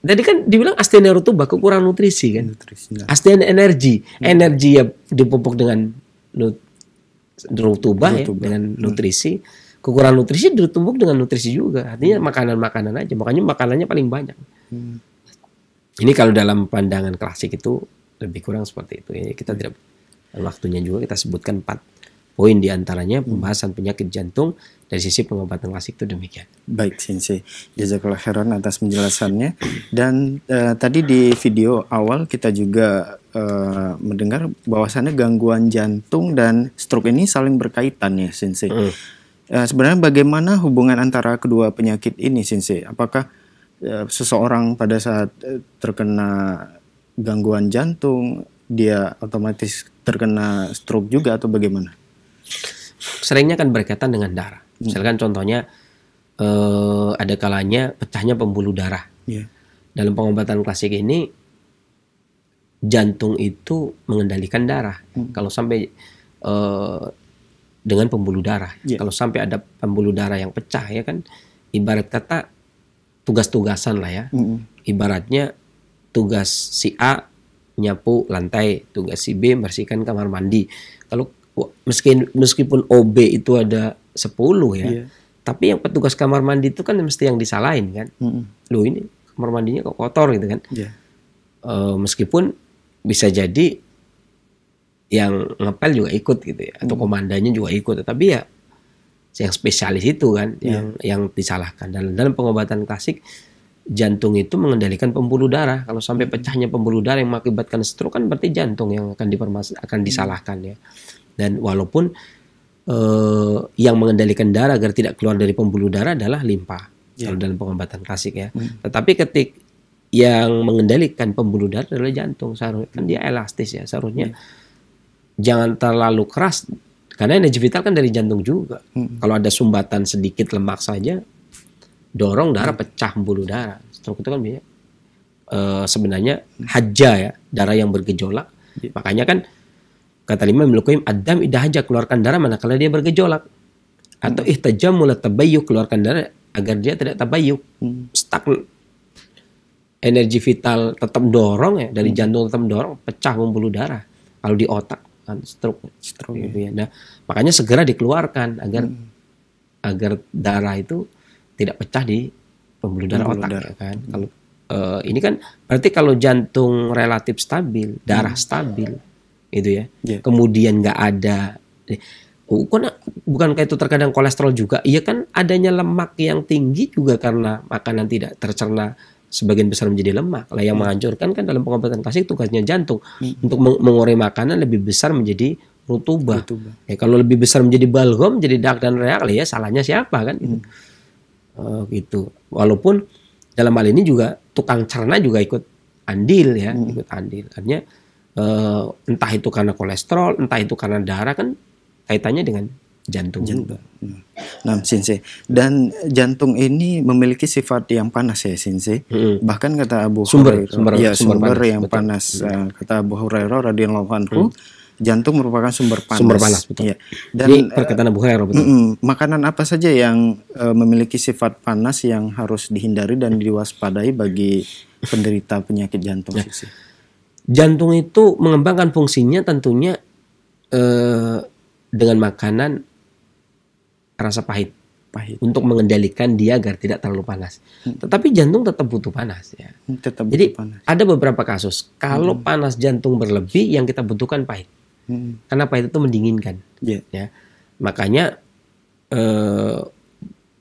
jadi kan dibilang astenia rutuba kurang nutrisi kan. Nutrisi. Iya. Astenia energi, hmm. energi ya dipupuk dengan nut rutuba, Ya, dengan hmm. nutrisi. Kekurangan nutrisi ditumbuk dengan nutrisi juga. Artinya hmm. makanan-makanan aja. Makanya makanannya paling banyak. Hmm. Ini kalau dalam pandangan klasik itu lebih kurang seperti itu. Ini ya. kita tidak waktunya juga kita sebutkan empat poin diantaranya hmm. pembahasan penyakit jantung dari sisi pengobatan klasik itu demikian. Baik Sensei, jazakallah khairan atas penjelasannya. Dan uh, tadi di video awal kita juga uh, mendengar bahwasannya gangguan jantung dan stroke ini saling berkaitan ya Sensei. Mm. Uh, sebenarnya bagaimana hubungan antara kedua penyakit ini Sensei? Apakah Eh, seseorang pada saat eh, terkena gangguan jantung dia otomatis terkena stroke juga atau bagaimana? Seringnya kan berkaitan dengan darah. Hmm. Misalkan contohnya eh, ada kalanya pecahnya pembuluh darah. Yeah. Dalam pengobatan klasik ini jantung itu mengendalikan darah. Hmm. Kalau sampai eh, dengan pembuluh darah, yeah. kalau sampai ada pembuluh darah yang pecah ya kan, ibarat kata tugas-tugasan lah ya. Mm Ibaratnya tugas si A nyapu lantai, tugas si B bersihkan kamar mandi. Kalau meskipun meskipun OB itu ada 10 ya. Yeah. Tapi yang petugas kamar mandi itu kan mesti yang disalahin kan. Mm -hmm. Loh ini kamar mandinya kok kotor gitu kan. Yeah. E, meskipun bisa jadi yang ngepel juga ikut gitu ya atau mm -hmm. komandannya juga ikut tapi ya yang spesialis itu kan yeah. yang yang disalahkan dalam dalam pengobatan klasik jantung itu mengendalikan pembuluh darah kalau sampai hmm. pecahnya pembuluh darah yang mengakibatkan stroke kan berarti jantung yang akan dipermas akan hmm. disalahkan ya dan walaupun eh, yang mengendalikan darah agar tidak keluar dari pembuluh darah adalah limpa yeah. kalau dalam pengobatan klasik ya mm. tetapi ketik yang mengendalikan pembuluh darah adalah jantung seharusnya kan dia elastis ya seharusnya yeah. jangan terlalu keras karena energi vital kan dari jantung juga. Hmm. Kalau ada sumbatan sedikit lemak saja, dorong darah hmm. pecah bulu darah. Stroke itu kan biasanya uh, sebenarnya haja ya, darah yang bergejolak. Yeah. Makanya kan kata lima melukuim adam idah haja keluarkan darah manakala dia bergejolak. Hmm. Atau hmm. ihtajam mulai tabayuk keluarkan darah agar dia tidak tabayuk. Hmm. Stuck energi vital tetap dorong ya dari hmm. jantung tetap dorong pecah pembuluh darah kalau di otak misalkan stroke, stroke iya. gitu ya. Nah, makanya segera dikeluarkan agar hmm. agar darah itu tidak pecah di pembuluh darah pembuluh otak darah. Ya kan. Hmm. Kalau uh, ini kan berarti kalau jantung relatif stabil, darah hmm. stabil itu ya. Yeah. Kemudian nggak ada eh, bukan kayak itu terkadang kolesterol juga? Iya kan adanya lemak yang tinggi juga karena makanan tidak tercerna sebagian besar menjadi lemak. Lah yang hmm. menghancurkan kan dalam pengobatan klasik tugasnya jantung hmm. untuk meng mengurai makanan lebih besar menjadi rutubah. Ya kalau lebih besar menjadi balgom, jadi dak dan reak ya salahnya siapa kan? Hmm. Uh, gitu. Walaupun dalam hal ini juga tukang cerna juga ikut andil ya, hmm. ikut andil. Artinya uh, entah itu karena kolesterol, entah itu karena darah kan kaitannya dengan jantung, jantung. Hmm. Nah, Sensei. Dan jantung ini memiliki sifat yang panas ya, Sensei. Hmm. Bahkan kata Abu sumber, Hurairah, sumber, ya, sumber, sumber panas, yang betul. panas. Uh, kata Abu Hurairah radhiyallahu anhu, hmm. jantung merupakan sumber panas. Sumber panas, betul. Ya. Dan ini perkataan Abu Hurairah betul. Mm, makanan apa saja yang uh, memiliki sifat panas yang harus dihindari dan diwaspadai bagi penderita penyakit jantung, ya. Nah, Sensei? Jantung itu mengembangkan fungsinya tentunya uh, dengan makanan rasa pahit pahit untuk ya. mengendalikan dia agar tidak terlalu panas. Hmm. Tetapi jantung tetap butuh panas ya. Hmm, tetap Jadi butuh panas. ada beberapa kasus kalau hmm. panas jantung berlebih yang kita butuhkan pahit. Hmm. Karena pahit itu mendinginkan. Yeah. Ya. Makanya eh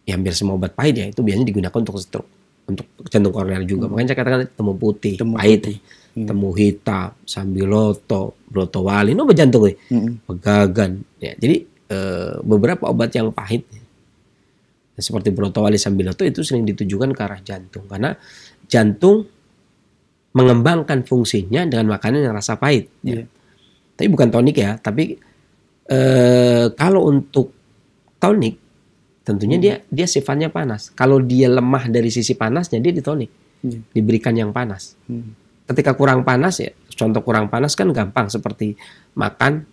ya hampir semua obat pahit ya itu biasanya digunakan untuk stroke, untuk jantung koroner juga. Hmm. Makanya saya katakan temu putih, temu pahit. Putih. Hmm. Temu hitam, sambiloto, brotowalin, apa jantung ya? Hmm. Pegagan. Ya. Jadi Eh, beberapa obat yang pahit nah, seperti brotowali sambiloto itu sering ditujukan ke arah jantung karena jantung mengembangkan fungsinya dengan makanan yang rasa pahit. Ya. Yeah. Tapi bukan tonik ya, tapi e, kalau untuk tonik tentunya hmm. dia dia sifatnya panas. Kalau dia lemah dari sisi panasnya dia ditonik, hmm. diberikan yang panas. Hmm. Ketika kurang panas ya, contoh kurang panas kan gampang seperti makan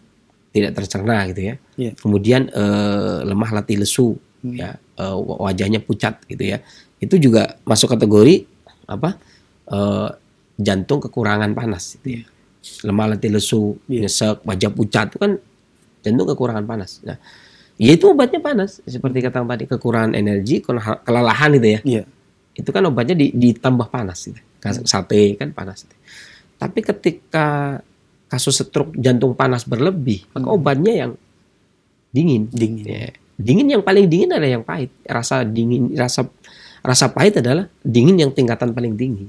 tidak tercerna gitu ya. ya. Kemudian eh, lemah latih lesu hmm. ya, eh, wajahnya pucat gitu ya. Itu juga masuk kategori apa? Eh, jantung kekurangan panas gitu ya. Iya. Lemah lelah, lesu, ya. nyesek, wajah pucat itu kan jantung kekurangan panas. Nah, ya itu obatnya panas seperti kata tadi kekurangan energi, kelelahan gitu ya. ya. Itu kan obatnya di, ditambah panas gitu. Sate kan panas. Tapi ketika kasus stroke jantung panas berlebih, maka hmm. obatnya yang dingin. Dingin. Ya. Dingin yang paling dingin adalah yang pahit. Rasa dingin, rasa rasa pahit adalah dingin yang tingkatan paling tinggi.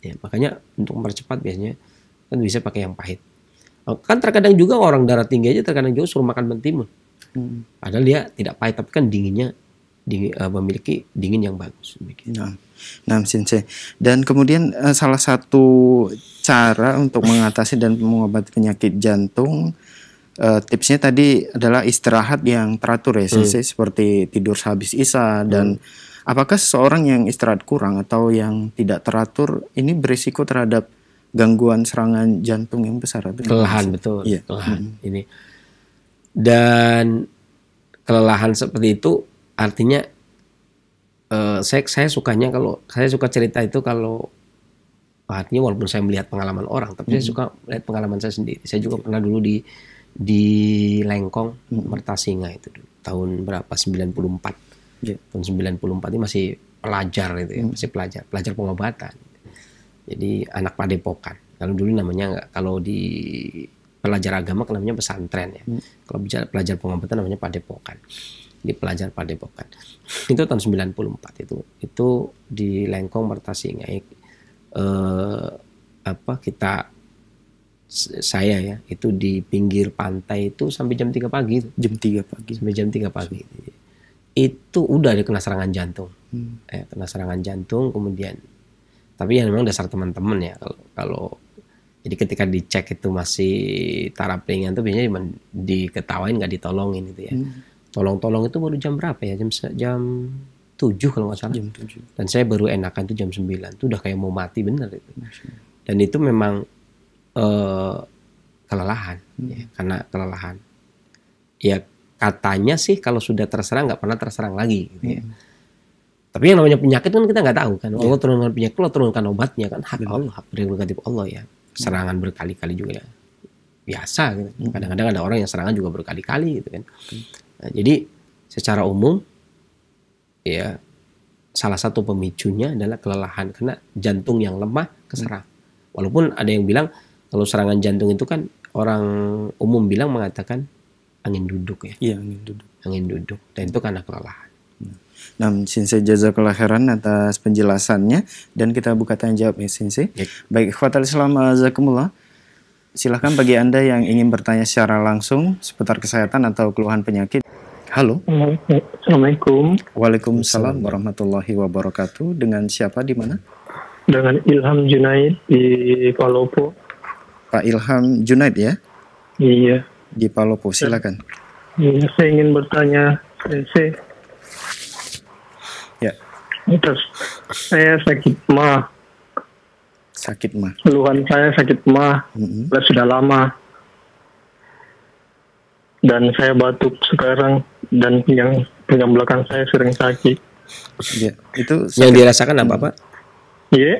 Ya, makanya untuk mempercepat biasanya kan bisa pakai yang pahit. Oh, kan terkadang juga orang darah tinggi aja terkadang juga suruh makan mentimun. Hmm. Padahal dia tidak pahit tapi kan dinginnya dingin, uh, memiliki dingin yang bagus. Nah, nah sensei. Dan kemudian uh, salah satu cara untuk mengatasi dan mengobati penyakit jantung uh, tipsnya tadi adalah istirahat yang teratur ya, hmm. Sisi, seperti tidur sehabis isya hmm. dan apakah seseorang yang istirahat kurang atau yang tidak teratur ini berisiko terhadap gangguan serangan jantung yang besar? Kelelahan betul, iya. kelelahan hmm. ini dan kelelahan seperti itu artinya uh, saya saya sukanya kalau saya suka cerita itu kalau artinya walaupun saya melihat pengalaman orang tapi hmm. saya suka melihat pengalaman saya sendiri saya juga pernah dulu di di Lengkong hmm. Mertasinga itu tahun berapa 94 yeah. Iya. tahun 94 ini masih pelajar itu ya hmm. masih pelajar pelajar pengobatan jadi anak padepokan kalau dulu namanya nggak kalau di pelajar agama kan namanya pesantren ya hmm. kalau bicara pelajar pengobatan namanya padepokan di pelajar padepokan itu tahun 94 itu itu di Lengkong Mertasinga eh, apa kita saya ya itu di pinggir pantai itu sampai jam 3 pagi jam 3 pagi sampai jam 3 pagi itu udah ada kena serangan jantung hmm. eh, kena serangan jantung kemudian tapi yang memang dasar teman-teman ya kalau kalau jadi ketika dicek itu masih taraf ringan tuh biasanya cuma diketawain nggak ditolongin gitu ya hmm. tolong-tolong itu baru jam berapa ya jam jam 7 kalau nggak salah. Jam 7. Dan saya baru enakan tuh jam 9. Itu udah kayak mau mati bener itu. Dan itu memang uh, kelelahan. Hmm. Ya, karena kelelahan. Ya katanya sih kalau sudah terserang nggak pernah terserang lagi. Gitu ya. Hmm. Tapi yang namanya penyakit kan kita nggak tahu kan. Ya. Allah turunkan penyakit, Allah turunkan obatnya kan. Hak Allah, hak prerogatif Allah ya. Hmm. Serangan hmm. berkali-kali juga ya. Biasa gitu. hmm. Kadang-kadang ada orang yang serangan juga berkali-kali gitu kan. Nah, jadi secara umum ya salah satu pemicunya adalah kelelahan karena jantung yang lemah keserang. Hmm. Walaupun ada yang bilang kalau serangan jantung itu kan orang umum bilang mengatakan angin duduk ya. Iya angin duduk. Angin duduk dan itu karena kelelahan. Hmm. Nah, Sensei jazakallah kelahiran atas penjelasannya dan kita buka tanya jawab ya Sensei. Ya. Baik, Baik, ikhwatal Islam jazakumullah. Silahkan bagi Anda yang ingin bertanya secara langsung seputar kesehatan atau keluhan penyakit. Halo. Assalamualaikum. Waalaikumsalam warahmatullahi wabarakatuh. Dengan siapa di mana? Dengan Ilham Junaid di Palopo. Pak Ilham Junaid ya? Iya. Di Palopo, silakan. Iya, saya ingin bertanya. Eh, saya, Ya. Terus, saya sakit mah. Sakit mah. Keluhan saya sakit mah. Mm -hmm. Sudah lama. Dan saya batuk sekarang dan yang pinggang belakang saya sering sakit. Ya, itu sakit. yang dirasakan apa, Pak? Iya. Yeah.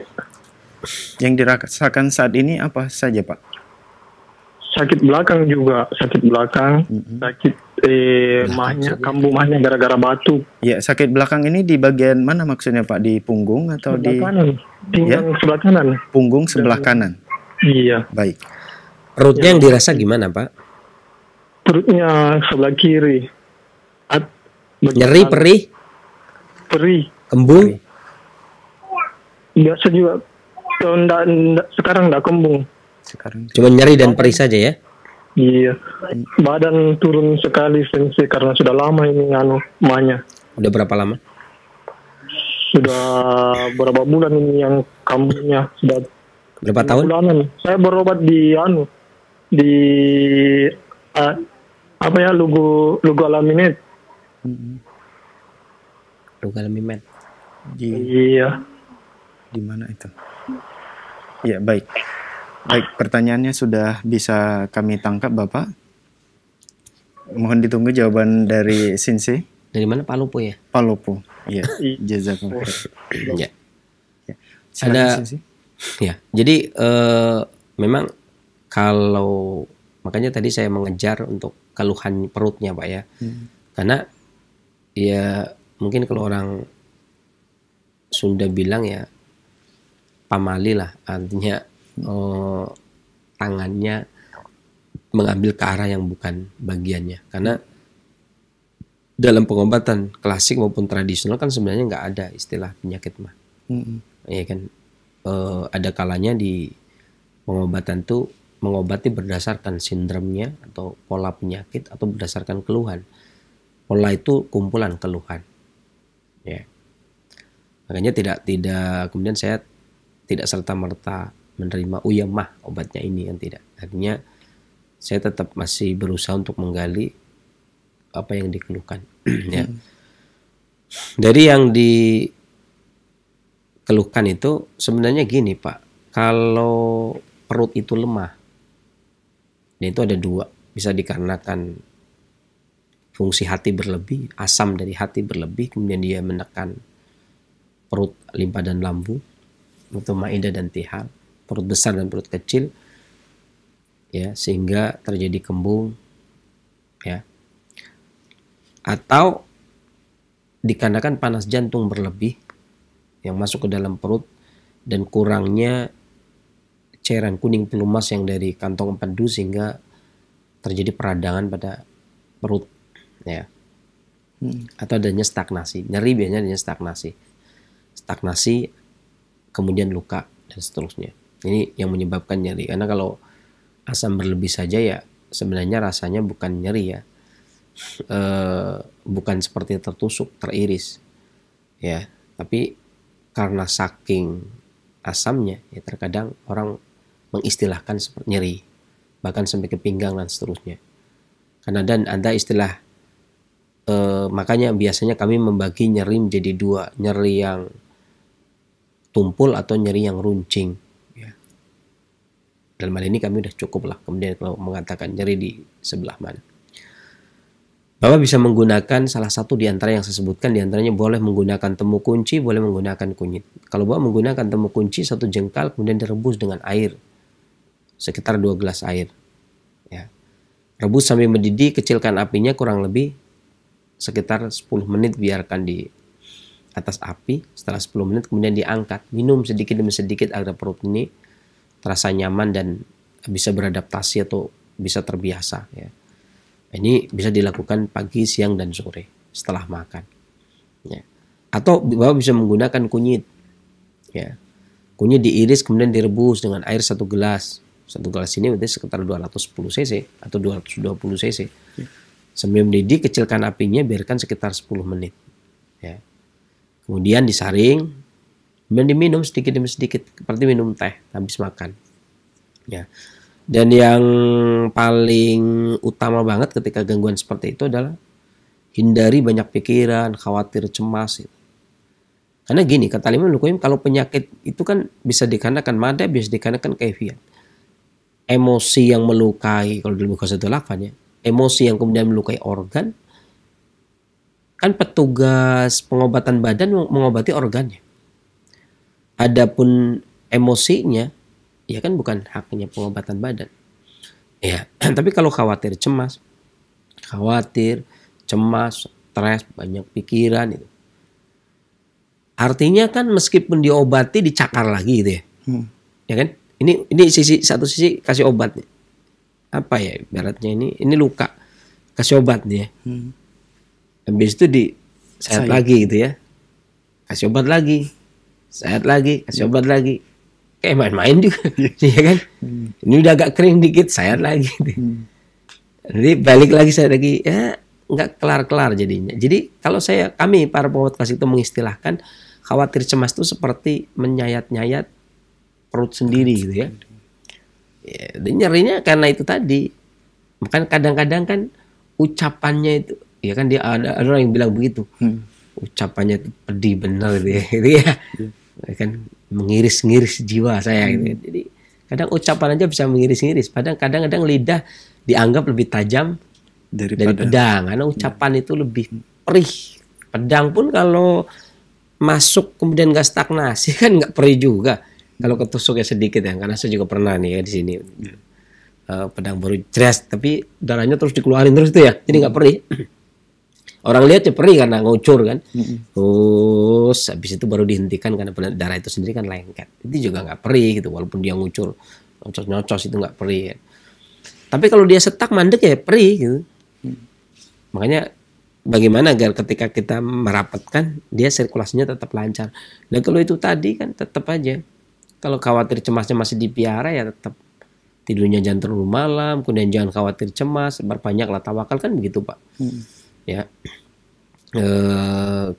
Yang dirasakan saat ini apa saja, Pak? Sakit belakang juga, sakit belakang, mm-hmm. sakit eh belakang mahnya, kambuh mahnya gara-gara batu. Ya, sakit belakang ini di bagian mana maksudnya, Pak? Di punggung atau sebelah di kanan. pinggang ya? sebelah kanan? Punggung sebelah kanan. Iya. Baik. Perutnya ya. yang dirasa gimana, Pak? Perutnya sebelah kiri. Nyeri, perih. Perih. Kembung. Biasa juga. sekarang enggak kembung. Sekarang. Cuma nyeri dan perih saja ya? Iya. Badan turun sekali sensi karena sudah lama ini nganu mahnya. Udah berapa lama? Sudah berapa bulan ini yang kambuhnya sudah berapa tahun? Bulanan. Saya berobat di anu di uh, apa ya lugu lugu alaminet Mm-hmm. Dugal Mimet. Di, iya. Di mana itu? Ya baik. Baik, pertanyaannya sudah bisa kami tangkap Bapak. Mohon ditunggu jawaban dari Sinsi. Dari mana Palopo ya? Palopo. Iya. Jazakallah. Ya. ya. Ada Sinsi. Ya. Jadi uh, memang kalau makanya tadi saya mengejar untuk keluhan perutnya Pak ya. Hmm. Karena ya mungkin kalau orang Sunda bilang ya pamali lah artinya oh, tangannya mengambil ke arah yang bukan bagiannya karena dalam pengobatan klasik maupun tradisional kan sebenarnya nggak ada istilah penyakit mah mm-hmm. ya kan e, ada kalanya di pengobatan tuh mengobati berdasarkan sindromnya atau pola penyakit atau berdasarkan keluhan pola itu kumpulan keluhan ya makanya tidak tidak kemudian saya tidak serta merta menerima oh mah obatnya ini yang tidak artinya saya tetap masih berusaha untuk menggali apa yang dikeluhkan ya dari yang dikeluhkan itu sebenarnya gini pak kalau perut itu lemah dan itu ada dua bisa dikarenakan fungsi hati berlebih, asam dari hati berlebih, kemudian dia menekan perut, limpa dan lambung, atau maida dan tihal, perut besar dan perut kecil, ya sehingga terjadi kembung, ya. Atau dikarenakan panas jantung berlebih yang masuk ke dalam perut dan kurangnya cairan kuning pelumas yang dari kantong empedu sehingga terjadi peradangan pada perut ya hmm. atau adanya stagnasi nyeri biasanya adanya stagnasi stagnasi kemudian luka dan seterusnya ini yang menyebabkan nyeri karena kalau asam berlebih saja ya sebenarnya rasanya bukan nyeri ya e, bukan seperti tertusuk teriris ya tapi karena saking asamnya ya terkadang orang mengistilahkan seperti nyeri bahkan sampai ke pinggang dan seterusnya karena dan ada istilah eh, makanya biasanya kami membagi nyeri menjadi dua nyeri yang tumpul atau nyeri yang runcing ya. dalam hal ini kami sudah cukup lah kemudian kalau mengatakan nyeri di sebelah mana Bapak bisa menggunakan salah satu di antara yang saya sebutkan, di antaranya boleh menggunakan temu kunci, boleh menggunakan kunyit. Kalau Bapak menggunakan temu kunci satu jengkal kemudian direbus dengan air, sekitar dua gelas air. Ya. Rebus sampai mendidih, kecilkan apinya kurang lebih sekitar 10 menit biarkan di atas api setelah 10 menit kemudian diangkat minum sedikit demi sedikit agar perut ini terasa nyaman dan bisa beradaptasi atau bisa terbiasa ya ini bisa dilakukan pagi siang dan sore setelah makan ya atau bapak bisa menggunakan kunyit ya kunyit diiris kemudian direbus dengan air satu gelas satu gelas ini berarti sekitar 210 cc atau 220 cc ya. Sambil mendidih, kecilkan apinya, biarkan sekitar 10 menit. Ya. Kemudian disaring, kemudian diminum sedikit demi sedikit, seperti minum teh habis makan. Ya. Dan yang paling utama banget ketika gangguan seperti itu adalah hindari banyak pikiran, khawatir, cemas. Gitu. Karena gini, kata lima Lukoyim, kalau penyakit itu kan bisa dikarenakan mada, bisa dikarenakan kefiat. Emosi yang melukai, kalau dalam Mukhasadatul itu ya, emosi yang kemudian melukai organ, kan petugas pengobatan badan mengobati organnya. Adapun emosinya, ya kan bukan haknya pengobatan badan. Ya, tapi kalau khawatir cemas, khawatir, cemas, stres, banyak pikiran itu. Artinya kan meskipun diobati dicakar lagi gitu ya. Hmm. Ya kan? Ini ini sisi satu sisi kasih obat apa ya ibaratnya ini ini luka kasih obat dia hmm. habis itu di sehat lagi gitu ya kasih obat lagi sehat lagi kasih hmm. obat lagi kayak main-main juga ya kan hmm. ini udah agak kering dikit sehat lagi gitu. hmm. jadi balik lagi saya lagi ya nggak kelar-kelar jadinya jadi kalau saya kami para kasih itu mengistilahkan khawatir cemas itu seperti menyayat-nyayat perut sendiri gitu ya ya, iya, nyerinya karena itu tadi makan kadang-kadang kan ucapannya itu ya kan dia ada, ada orang yang bilang begitu hmm. ucapannya itu pedih benar dia gitu ya, gitu ya. Hmm. kan mengiris-ngiris jiwa saya gitu. Ya. Hmm. jadi kadang ucapan aja bisa mengiris-ngiris padahal kadang-kadang lidah dianggap lebih tajam Daripada, dari pedang karena hmm. ucapan ya. itu lebih perih pedang pun kalau masuk kemudian nggak stagnasi kan nggak perih juga kalau ketusuk ya sedikit ya, karena saya juga pernah nih ya di sini. Uh, pedang baru jelas, tapi darahnya terus dikeluarin terus itu ya, jadi nggak perih. Orang lihat ya perih karena ngucur kan. Terus habis itu baru dihentikan karena darah itu sendiri kan lengket. Itu juga nggak perih gitu, walaupun dia ngucur, nyocos-nyocos itu nggak perih. Ya. Tapi kalau dia setak mandek ya perih gitu. Mm. Makanya bagaimana agar ketika kita merapatkan dia sirkulasinya tetap lancar. Dan kalau itu tadi kan tetap aja kalau khawatir cemasnya masih dipiara ya tetap tidurnya jangan terlalu malam, kemudian jangan khawatir cemas, berbanyaklah tawakal kan begitu pak. Hmm. Ya, e,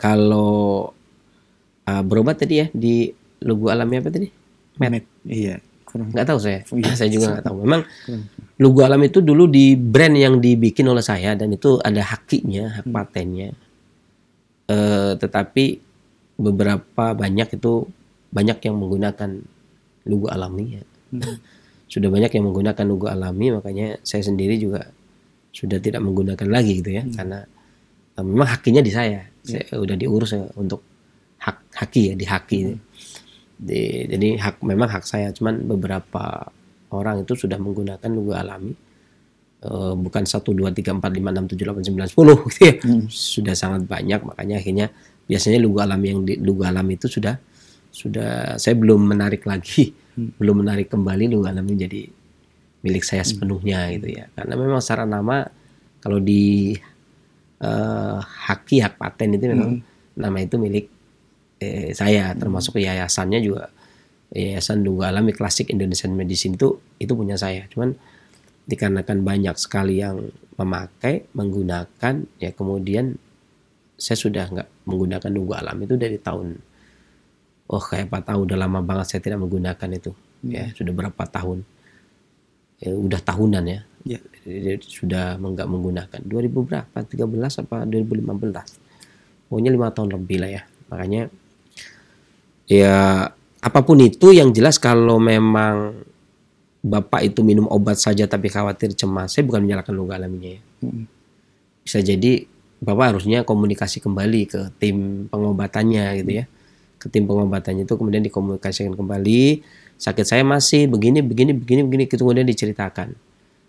kalau uh, berobat tadi ya di logo alami apa tadi? Met. iya. Kurang. Nggak tahu saya. Oh, iya. saya juga nggak tahu. Memang logo alam itu dulu di brand yang dibikin oleh saya dan itu ada hakinya, hak hmm. patennya. E, tetapi beberapa banyak itu banyak yang menggunakan lugu alami ya. Hmm. sudah banyak yang menggunakan lugu alami makanya saya sendiri juga sudah tidak menggunakan lagi gitu ya hmm. karena um, memang hakinya di saya. Yeah. Saya udah diurus ya, untuk hak haki ya di haki. Hmm. Di, jadi hak memang hak saya cuman beberapa orang itu sudah menggunakan lugu alami. Uh, bukan satu dua tiga empat lima enam tujuh delapan sembilan sepuluh gitu ya. Hmm. Sudah sangat banyak makanya akhirnya biasanya lugu alami yang di, lugu alami itu sudah sudah saya belum menarik lagi, hmm. belum menarik kembali Lubuk Alami jadi milik saya hmm. sepenuhnya hmm. gitu ya. Karena memang secara nama kalau di uh, eh, haki hak paten itu memang hmm. nama itu milik eh, saya hmm. termasuk yayasannya juga yayasan Lubuk Alami Klasik Indonesian Medicine itu itu punya saya. Cuman dikarenakan banyak sekali yang memakai, menggunakan, ya kemudian saya sudah nggak menggunakan nunggu alam itu dari tahun oh kayak Pak tahu udah lama banget saya tidak menggunakan itu hmm. ya sudah berapa tahun ya, udah tahunan ya yeah. sudah nggak menggunakan 2000 berapa 13 apa 2015 pokoknya lima tahun lebih lah ya makanya ya apapun itu yang jelas kalau memang bapak itu minum obat saja tapi khawatir cemas saya bukan menyalahkan luka alaminya ya hmm. bisa jadi bapak harusnya komunikasi kembali ke tim pengobatannya gitu ya ketim pengobatannya itu kemudian dikomunikasikan kembali sakit saya masih begini begini begini begini itu kemudian diceritakan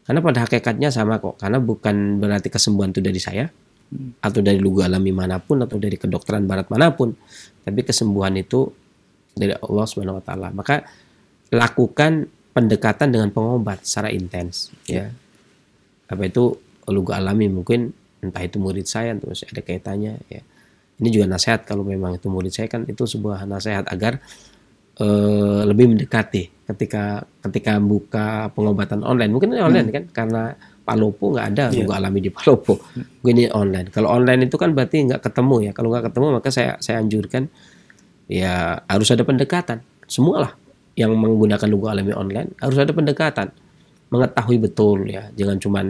karena pada hakikatnya sama kok karena bukan berarti kesembuhan itu dari saya hmm. atau dari lugu alami manapun atau dari kedokteran barat manapun tapi kesembuhan itu dari Allah Subhanahu wa taala maka lakukan pendekatan dengan pengobat secara intens ya, ya. apa itu lugu alami mungkin entah itu murid saya entah ada kaitannya ya ini juga nasihat kalau memang itu murid saya kan itu sebuah nasihat agar e, lebih mendekati ketika ketika buka pengobatan online mungkin ini online hmm. kan karena Palopo nggak ada yeah. alami di Palopo gue ini online kalau online itu kan berarti nggak ketemu ya kalau nggak ketemu maka saya saya anjurkan ya harus ada pendekatan semualah yang menggunakan lugu alami online harus ada pendekatan mengetahui betul ya jangan cuman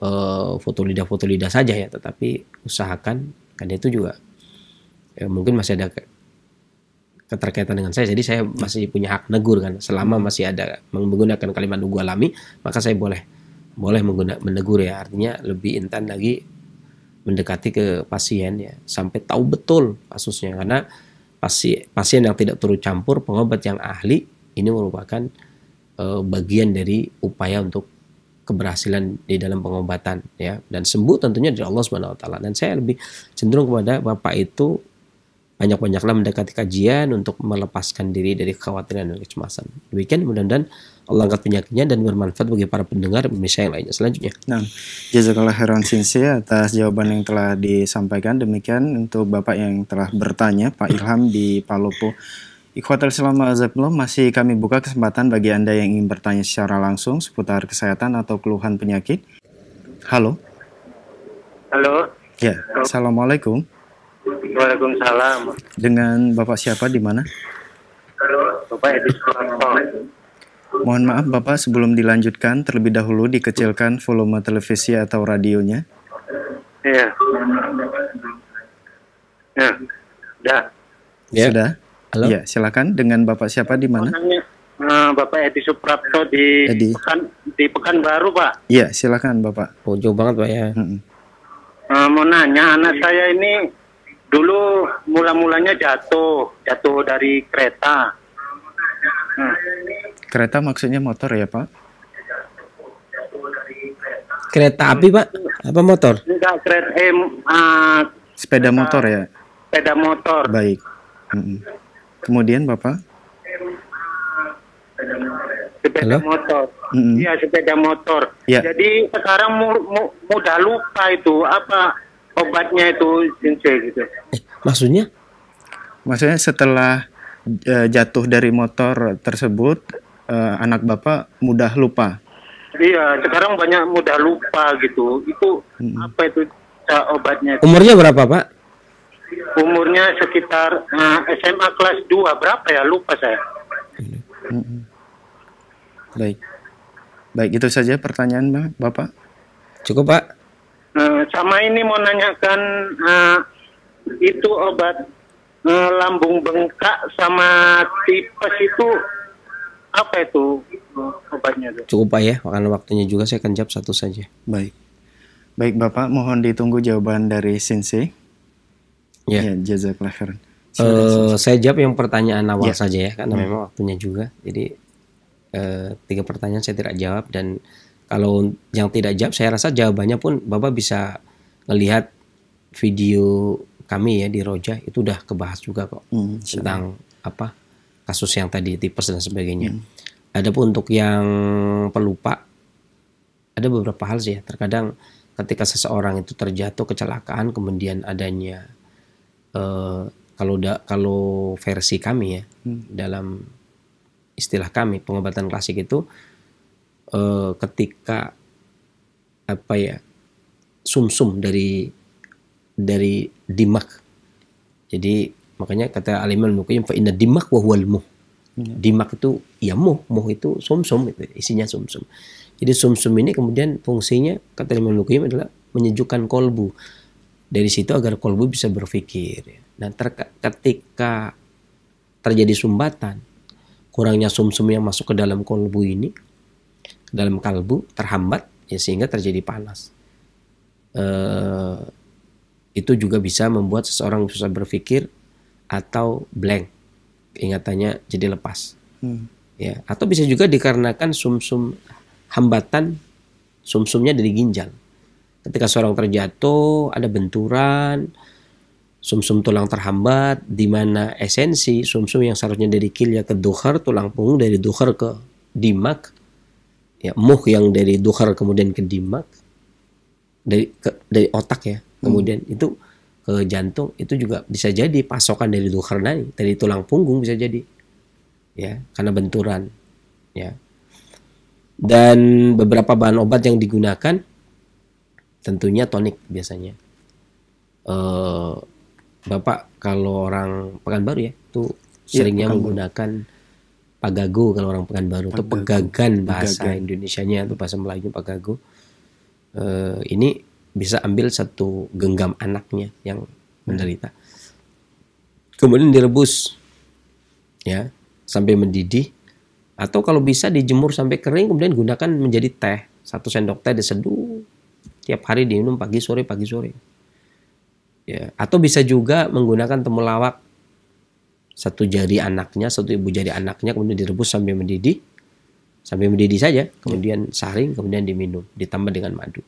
uh, foto lidah foto lidah saja ya tetapi usahakan karena itu juga ya mungkin masih ada keterkaitan dengan saya jadi saya masih punya hak negur kan selama masih ada menggunakan kalimat gua alami maka saya boleh boleh menggunakan menegur ya artinya lebih intan lagi mendekati ke pasien ya sampai tahu betul kasusnya karena pasien pasien yang tidak turut campur pengobat yang ahli ini merupakan uh, bagian dari upaya untuk keberhasilan di dalam pengobatan ya dan sembuh tentunya dari Allah Subhanahu wa taala dan saya lebih cenderung kepada Bapak itu banyak-banyaklah mendekati kajian untuk melepaskan diri dari kekhawatiran dan kecemasan. Demikian mudah-mudahan Allah angkat penyakitnya dan bermanfaat bagi para pendengar pemirsa yang lainnya. Selanjutnya. Nah, jazakallah khairan sinsi atas jawaban yang telah disampaikan. Demikian untuk Bapak yang telah bertanya, Pak Ilham di Palopo. Ikhwatul Salam Azabullah masih kami buka kesempatan bagi Anda yang ingin bertanya secara langsung seputar kesehatan atau keluhan penyakit. Halo. Halo. Ya, Assalamualaikum. Waalaikumsalam. Dengan Bapak siapa di mana? Bapak Edi Mohon maaf Bapak sebelum dilanjutkan terlebih dahulu dikecilkan volume televisi atau radionya. Iya. Ya. Sudah. Ya. Sudah. Halo. Ya, silakan dengan Bapak siapa di mana? Eh, Bapak Edi Suprapto di Edi. Pekan di Pekanbaru, Pak. Iya, silakan Bapak. Oh, jauh banget, Pak ya. Hmm. Uh, mau nanya anak saya ini dulu mula-mulanya jatuh, jatuh dari kereta. Hmm. Kereta maksudnya motor ya Pak? Kereta api Pak? Apa motor? Enggak eh, ah, kereta, eh, uh, sepeda motor ya. Sepeda motor. Baik. Hmm, hmm. Kemudian Bapak? sepeda Halo? motor. Hmm, iya, mm -hmm. sepeda motor. Ya. Jadi sekarang mu, mu, mudah lupa itu apa obatnya itu sensei gitu. Eh, maksudnya? Maksudnya setelah uh, jatuh dari motor tersebut uh, anak bapak mudah lupa. Iya, sekarang banyak mudah lupa gitu. Itu hmm. apa itu e, obatnya? Itu? Umurnya berapa, Pak? Umurnya sekitar uh, SMA kelas 2. Berapa ya? Lupa saya. Hmm. Baik. Baik, itu saja pertanyaan Bapak. Cukup, Pak. Eh, sama ini mau nanyakan uh, itu obat uh, lambung bengkak sama tipes itu apa itu obatnya? Tuh? Cukup pak ya, karena waktunya juga saya akan jawab satu saja. Baik, baik bapak, mohon ditunggu jawaban dari Sensei. Ya, ya jazakallah khairan. Uh, saya jawab yang pertanyaan awal yeah. saja ya, karena yeah. memang waktunya juga. Jadi uh, tiga pertanyaan saya tidak jawab dan kalau yang tidak jawab, saya rasa jawabannya pun Bapak bisa melihat video kami ya di Roja itu udah kebahas juga kok hmm, iya. tentang apa kasus yang tadi tipes dan sebagainya. Hmm. Adapun untuk yang pelupa ada beberapa hal sih ya. Terkadang ketika seseorang itu terjatuh kecelakaan kemudian adanya eh, kalau da, kalau versi kami ya hmm. dalam istilah kami pengobatan klasik itu uh, ketika apa ya sumsum -sum dari dari dimak. Jadi makanya kata Aliman mukim fa inna dimak wa huwal muh. ya. Dimak itu ya muh, muh itu sumsum -sum, isinya sumsum. -sum. Jadi sumsum ini kemudian fungsinya kata Aliman mukim adalah menyejukkan kolbu. Dari situ agar kolbu bisa berpikir. Nah, ketika terjadi sumbatan, kurangnya sumsum yang masuk ke dalam kolbu ini, dalam kalbu terhambat ya sehingga terjadi panas. Eh, itu juga bisa membuat seseorang susah berpikir atau blank ingatannya jadi lepas. Hmm. Ya, atau bisa juga dikarenakan sumsum -sum hambatan sumsumnya dari ginjal. Ketika seorang terjatuh, ada benturan, sumsum -sum tulang terhambat di mana esensi sumsum -sum yang seharusnya dari kilia ke dohar tulang punggung dari dohar ke dimak ya muh yang dari duhar kemudian ke dimak dari ke, dari otak ya hmm. kemudian hmm. itu ke jantung itu juga bisa jadi pasokan dari duhar nanti dari tulang punggung bisa jadi ya karena benturan ya dan beberapa bahan obat yang digunakan tentunya tonik biasanya eh, bapak kalau orang pekanbaru ya itu iya, seringnya ya, menggunakan pagago kalau orang Pekanbaru pagago. atau pegagan bahasa pegagan. nya atau bahasa Melayu pagago eh, ini bisa ambil satu genggam anaknya yang hmm. menderita kemudian direbus ya sampai mendidih atau kalau bisa dijemur sampai kering kemudian gunakan menjadi teh satu sendok teh diseduh tiap hari diminum pagi sore pagi sore ya atau bisa juga menggunakan temulawak satu jari anaknya, satu ibu jari anaknya kemudian direbus sampai mendidih. Sampai mendidih saja, kemudian saring, kemudian diminum, ditambah dengan madu.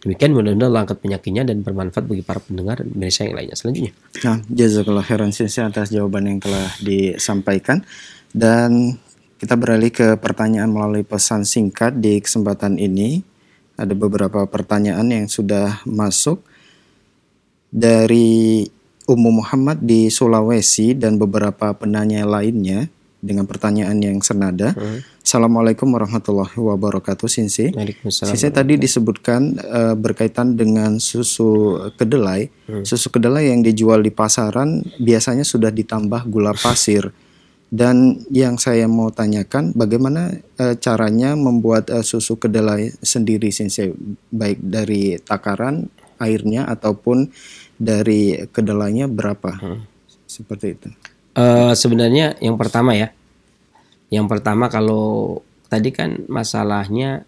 Demikian mudah-mudahan langkat penyakitnya dan bermanfaat bagi para pendengar dan pemirsa yang lainnya. Selanjutnya. Nah, jazakallah khairan sinsi atas jawaban yang telah disampaikan. Dan kita beralih ke pertanyaan melalui pesan singkat di kesempatan ini. Ada beberapa pertanyaan yang sudah masuk dari Ummu Muhammad di Sulawesi dan beberapa penanya lainnya dengan pertanyaan yang senada. Hmm. Assalamualaikum warahmatullahi wabarakatuh, Sinsi. Sinsi tadi disebutkan uh, berkaitan dengan susu kedelai. Hmm. Susu kedelai yang dijual di pasaran biasanya sudah ditambah gula pasir. Dan yang saya mau tanyakan, bagaimana e, caranya membuat e, susu kedelai sendiri, Sensei, baik dari takaran airnya ataupun dari kedelainya berapa? Hmm. Seperti itu. Uh, sebenarnya yang pertama ya. Yang pertama kalau tadi kan masalahnya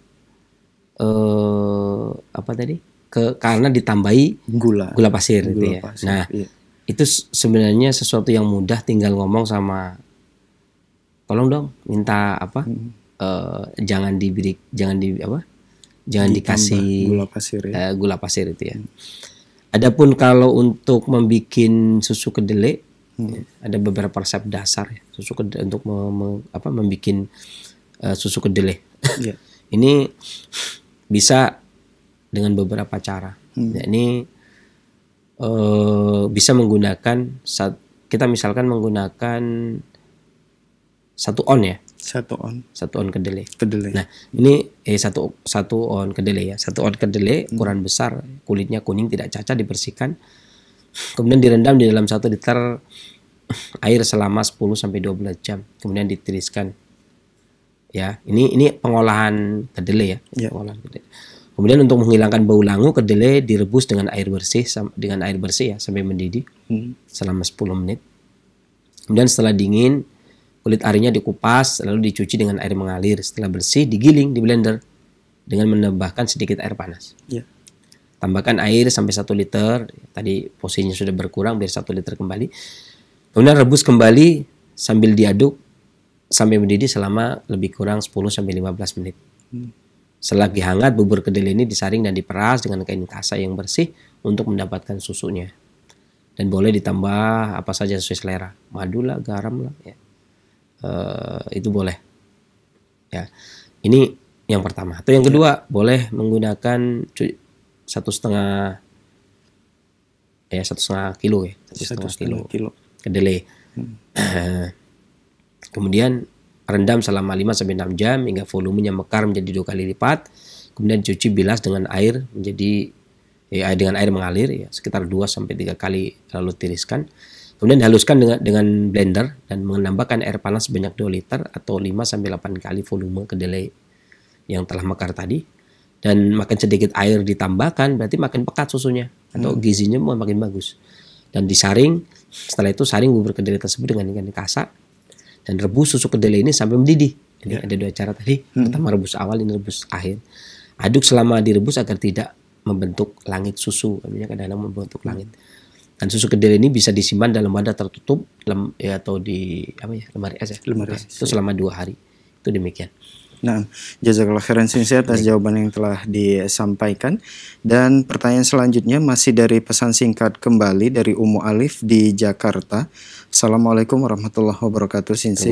uh, apa tadi? Ke karena ditambahi gula gula pasir gitu gula gitu ya. nah, iya. itu sebenarnya sesuatu yang mudah tinggal ngomong sama tolong dong minta apa? Hmm. Uh, jangan diberi jangan di apa? Jangan Ditambah dikasih gula pasir ya. Uh, gula pasir itu ya. Hmm Adapun kalau untuk membuat susu kedelai hmm. Ya, ada beberapa resep dasar ya susu kedelai untuk mem, mem, apa membuat uh, eh, susu kedelai. Yeah. ini bisa dengan beberapa cara. Hmm. Ya, ini uh, bisa menggunakan saat kita misalkan menggunakan satu on ya. Satu on. Satu on kedelai. Kedelai. Nah, ini eh satu satu on kedelai ya. Satu on kedelai hmm. ukuran besar, kulitnya kuning tidak cacat dibersihkan. Kemudian direndam di dalam satu liter air selama 10 sampai 12 jam. Kemudian ditiriskan. Ya, ini ini pengolahan kedelai ya. ya. Pengolahan kedelai. Kemudian untuk menghilangkan bau langu, kedelai direbus dengan air bersih dengan air bersih ya sampai mendidih hmm. selama 10 menit. Kemudian setelah dingin, Kulit arinya dikupas lalu dicuci dengan air mengalir. Setelah bersih digiling di blender dengan menambahkan sedikit air panas. Ya. Tambahkan air sampai 1 liter. Tadi posisinya sudah berkurang biar 1 liter kembali. Kemudian rebus kembali sambil diaduk sampai mendidih selama lebih kurang 10 sampai 15 menit. Hmm. Selagi hangat, bubur kedelai ini disaring dan diperas dengan kain kasa yang bersih untuk mendapatkan susunya. Dan boleh ditambah apa saja sesuai selera. Madu lah, garam lah. Ya. Eh, itu boleh ya ini yang pertama atau yang kedua ya. boleh menggunakan satu setengah ya satu setengah kilo ya satu, setengah, kilo, kilo. kedelai hmm. kemudian rendam selama 5 sampai enam jam hingga volumenya mekar menjadi dua kali lipat kemudian cuci bilas dengan air menjadi ya, dengan air mengalir ya sekitar 2 sampai tiga kali lalu tiriskan Kemudian haluskan dengan, dengan blender dan menambahkan air panas sebanyak 2 liter atau 5 sampai 8 kali volume kedelai yang telah mekar tadi. Dan makin sedikit air ditambahkan berarti makin pekat susunya atau hmm. gizinya makin bagus. Dan disaring, setelah itu saring bubur kedelai tersebut dengan ikan kasa dan rebus susu kedelai ini sampai mendidih. Ini yeah. ada dua cara tadi, hmm. pertama rebus awal ini rebus akhir. Aduk selama direbus agar tidak membentuk langit susu, artinya kadang-kadang membentuk langit. Dan susu kedelai ini bisa disimpan dalam wadah tertutup lem, ya, atau di apa ya lemari es ya. Lemari es. Itu iya. selama dua hari. Itu demikian. Nah, jazakallah khairan sincere atas jawaban yang telah disampaikan. Dan pertanyaan selanjutnya masih dari pesan singkat kembali dari Umu Alif di Jakarta. Assalamualaikum warahmatullahi wabarakatuh, Sinsi.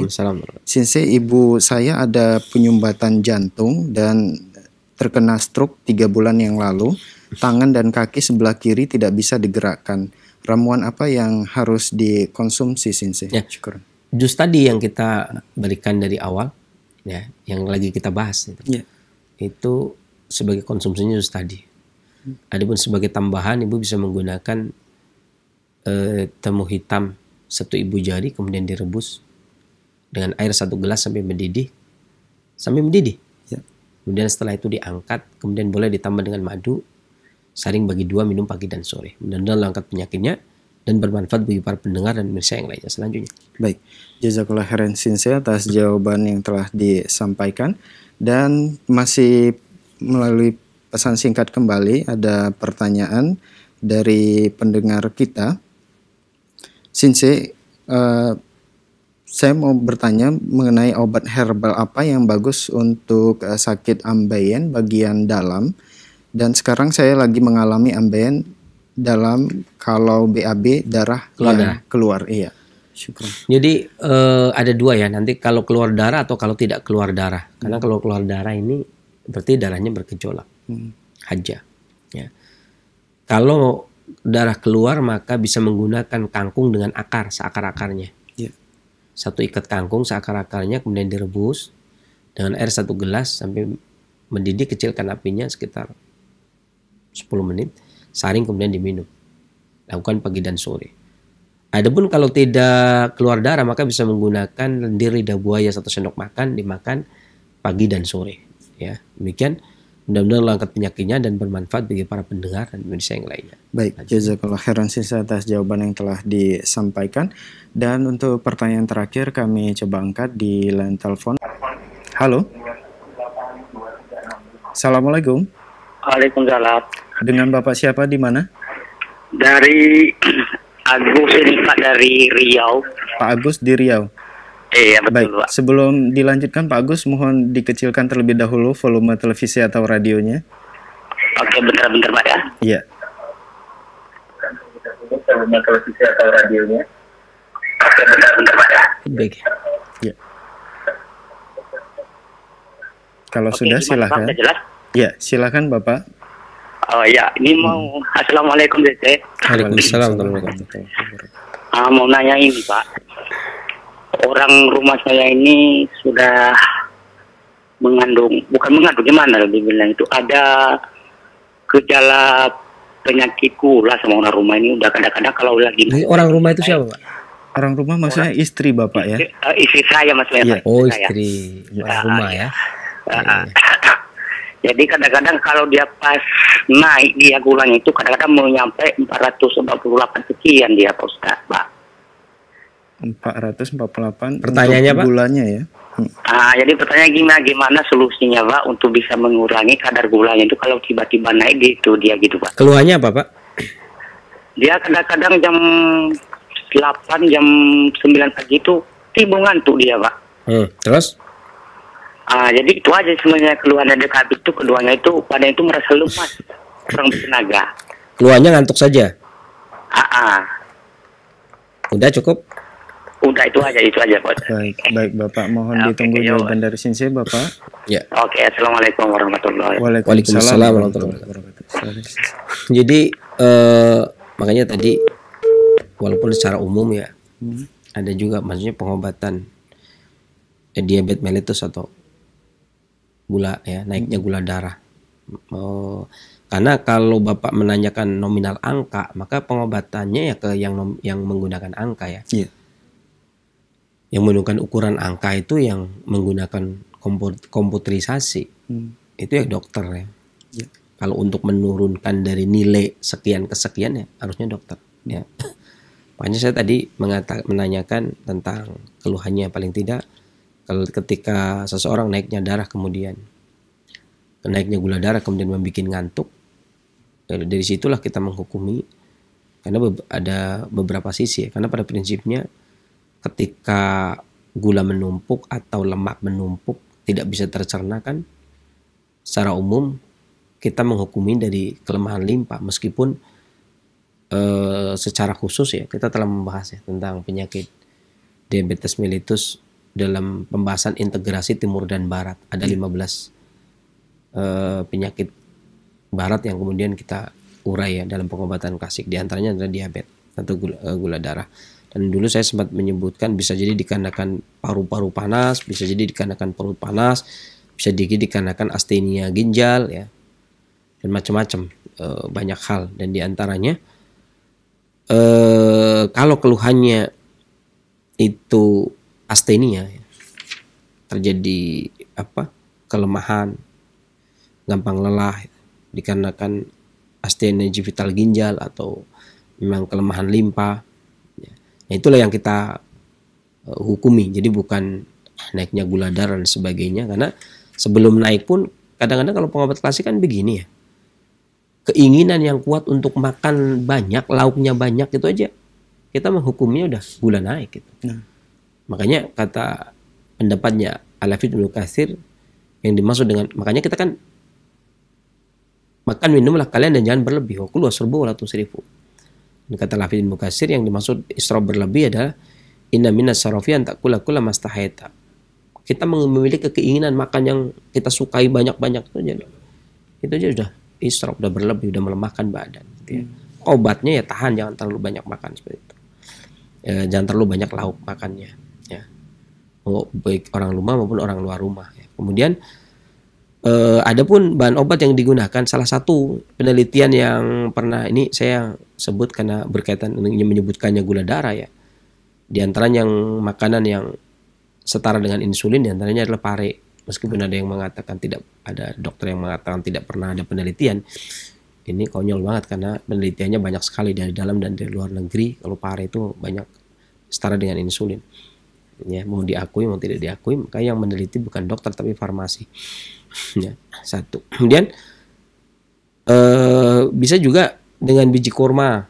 Sinsi, ibu saya ada penyumbatan jantung dan terkena stroke tiga bulan yang lalu. Tangan dan kaki sebelah kiri tidak bisa digerakkan ramuan apa yang harus dikonsumsi Sensei? Ya. Syukur. Jus tadi yang kita berikan dari awal ya, yang lagi kita bahas itu. Ya. Itu sebagai konsumsinya jus tadi. Adapun sebagai tambahan ibu bisa menggunakan eh, temu hitam satu ibu jari kemudian direbus dengan air satu gelas sampai mendidih sampai mendidih. Ya. Kemudian setelah itu diangkat, kemudian boleh ditambah dengan madu Saling bagi dua minum pagi dan sore. Mudah-mudahan langkat penyakitnya dan bermanfaat bagi para pendengar dan pemirsa yang lainnya. Selanjutnya. Baik. Jazakallah khairan sinse atas jawaban yang telah disampaikan dan masih melalui pesan singkat kembali ada pertanyaan dari pendengar kita. Sinse, uh, eh, saya mau bertanya mengenai obat herbal apa yang bagus untuk eh, sakit ambeien bagian dalam dan sekarang saya lagi mengalami ambeien dalam kalau BAB darah keluar, darah. keluar iya. Syukur. Jadi uh, ada dua ya nanti kalau keluar darah atau kalau tidak keluar darah. Karena kalau keluar darah ini berarti darahnya bergejolak. Hmm. Haja. Ya. Kalau darah keluar maka bisa menggunakan kangkung dengan akar seakar akarnya. Yeah. Satu ikat kangkung seakar akarnya kemudian direbus dengan air satu gelas sampai mendidih kecilkan apinya sekitar 10 menit, saring kemudian diminum. Lakukan pagi dan sore. Adapun kalau tidak keluar darah maka bisa menggunakan lendir lidah buaya satu sendok makan dimakan pagi dan sore. Ya, demikian. Mudah-mudahan langkat penyakitnya dan bermanfaat bagi para pendengar dan pemirsa yang lainnya. Baik, jazakallah khairan sisa atas jawaban yang telah disampaikan. Dan untuk pertanyaan terakhir kami coba angkat di line telepon. Halo. Assalamualaikum. Waalaikumsalam. Dengan Bapak siapa di mana? Dari Agus ini Pak dari Riau. Pak Agus di Riau. Iya betul Baik. Pak. Sebelum dilanjutkan Pak Agus mohon dikecilkan terlebih dahulu volume televisi atau radionya. Oke bentar-bentar Pak ya. Iya. Volume televisi atau radionya. Oke bentar-bentar Pak ya. Baik. Ya. Kalau sudah silahkan. Ya silakan Bapak. Oh ya, ini mau hmm. assalamualaikum Dede. Waalaikumsalam warahmatullahi Ah mau nanya ini Pak, orang rumah saya ini sudah mengandung, bukan mengandung gimana lebih bilang itu ada gejala penyakit gula sama orang rumah ini udah kadang-kadang kalau lagi. Jadi orang rumah itu siapa Pak? Orang rumah maksudnya orang, istri bapak ya? Istri, uh, eh, istri saya maksudnya. Yeah. Oh istri, saya. orang ah, rumah iya. ya. Uh, uh, jadi kadang-kadang kalau dia pas naik dia gulang itu kadang-kadang mau nyampe 448 sekian dia Pak Ustaz, Pak. 448 pertanyaannya Pak gulanya ya. Hmm. Ah, jadi pertanyaan gimana gimana solusinya Pak untuk bisa mengurangi kadar gulanya itu kalau tiba-tiba naik gitu dia gitu Pak. Keluhannya apa Pak? Dia kadang-kadang jam 8 jam 9 pagi itu timbul tuh dia Pak. Hmm, terus? Ah, jadi itu aja sebenarnya keluhan dari kabit itu keduanya itu pada itu merasa lemas, kurang tenaga. Keluhannya ngantuk saja. Ah, ah, Udah cukup? Udah itu aja, itu aja, Pak. Baik, baik Bapak, mohon okay, ditunggu okay, jawaban dari Sensei, Bapak. Ya. Oke, okay, Assalamualaikum warahmatullahi wabarakatuh. Waalaikumsalam warahmatullahi wabarakatuh. Jadi eh, makanya tadi walaupun secara umum ya, hmm. ada juga maksudnya pengobatan eh, diabetes mellitus atau gula ya naiknya hmm. gula darah oh, karena kalau bapak menanyakan nominal angka maka pengobatannya ya ke yang yang menggunakan angka ya yeah. yang menggunakan ukuran angka itu yang menggunakan komputerisasi hmm. itu ya dokter ya yeah. kalau untuk menurunkan dari nilai sekian ke sekian ya harusnya dokter hmm. ya makanya saya tadi menanyakan tentang keluhannya paling tidak ketika seseorang naiknya darah kemudian naiknya gula darah kemudian membuat ngantuk dari, situlah kita menghukumi karena ada beberapa sisi ya. karena pada prinsipnya ketika gula menumpuk atau lemak menumpuk tidak bisa tercerna kan secara umum kita menghukumi dari kelemahan limpa meskipun e, secara khusus ya kita telah membahas ya tentang penyakit diabetes mellitus dalam pembahasan integrasi timur dan barat ada 15 iya. uh, eh, penyakit barat yang kemudian kita urai ya dalam pengobatan klasik diantaranya adalah diabetes atau gula, uh, gula darah dan dulu saya sempat menyebutkan bisa jadi dikarenakan paru-paru panas bisa jadi dikarenakan perut panas bisa jadi dikarenakan astenia ginjal ya dan macam-macam e, banyak hal dan diantaranya e, kalau keluhannya itu astenia ya. terjadi apa kelemahan gampang lelah dikarenakan astenia vital ginjal atau memang kelemahan limpa ya. Nah, itulah yang kita uh, hukumi jadi bukan naiknya gula darah dan sebagainya karena sebelum naik pun kadang-kadang kalau pengobat klasik kan begini ya keinginan yang kuat untuk makan banyak lauknya banyak itu aja kita menghukumnya udah gula naik gitu nah. Makanya kata pendapatnya Alafid bin Kasir yang dimaksud dengan makanya kita kan makan minumlah kalian dan jangan berlebih. Wakulu wasrubu wala seribu. kata Alafid bin Mukasir yang dimaksud isra berlebih adalah inna mina sarofian tak takula kula mastahayta. Kita memiliki keinginan makan yang kita sukai banyak-banyak itu aja. Itu aja sudah isra, sudah berlebih, sudah melemahkan badan gitu ya. Obatnya ya tahan jangan terlalu banyak makan seperti itu. Eh, jangan terlalu banyak lauk makannya mau oh, baik orang rumah maupun orang luar rumah. Ya. Kemudian eh, ada pun bahan obat yang digunakan. Salah satu penelitian yang pernah ini saya sebut karena berkaitan menyebutkannya gula darah ya. Di antara yang makanan yang setara dengan insulin di antaranya adalah pare. Meskipun ada yang mengatakan tidak ada dokter yang mengatakan tidak pernah ada penelitian. Ini konyol banget karena penelitiannya banyak sekali dari dalam dan dari luar negeri. Kalau pare itu banyak setara dengan insulin ya mau diakui mau tidak diakui maka yang meneliti bukan dokter tapi farmasi ya satu kemudian eh, bisa juga dengan biji kurma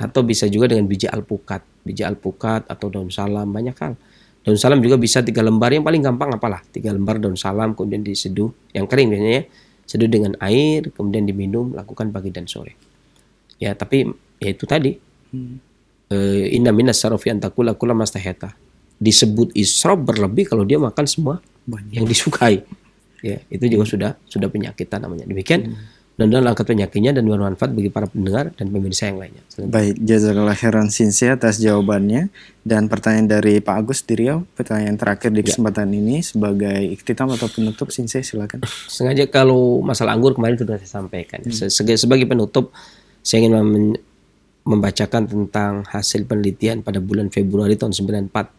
atau bisa juga dengan biji alpukat biji alpukat atau daun salam banyak hal daun salam juga bisa tiga lembar yang paling gampang apalah tiga lembar daun salam kemudian diseduh yang kering biasanya ya seduh dengan air kemudian diminum lakukan pagi dan sore ya tapi ya itu tadi hmm. Eh, inna minas sarofi antakula kula mastaheta disebut isro berlebih kalau dia makan semua Banyak. yang disukai. Ya, itu juga hmm. sudah sudah penyakit namanya. Demikian hmm. dan dalam langkah penyakitnya dan bermanfaat bagi para pendengar dan pemirsa yang lainnya. Selain Baik, jazakallah khairan Sinsi atas jawabannya dan pertanyaan dari Pak Agus di Riau, pertanyaan terakhir di ya. kesempatan ya. ini sebagai iktitam atau penutup Sinsi silakan. Sengaja kalau masalah anggur kemarin sudah saya sampaikan. Hmm. sebagai penutup saya ingin membacakan tentang hasil penelitian pada bulan Februari tahun 94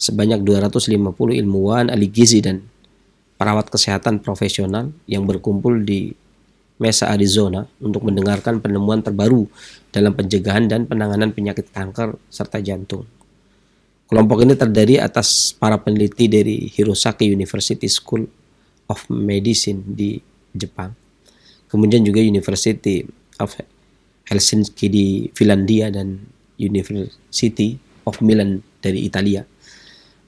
sebanyak 250 ilmuwan ahli gizi dan perawat kesehatan profesional yang berkumpul di Mesa Arizona untuk mendengarkan penemuan terbaru dalam pencegahan dan penanganan penyakit kanker serta jantung. Kelompok ini terdiri atas para peneliti dari Hirosaki University School of Medicine di Jepang. Kemudian juga University of Helsinki di Finlandia dan University of Milan dari Italia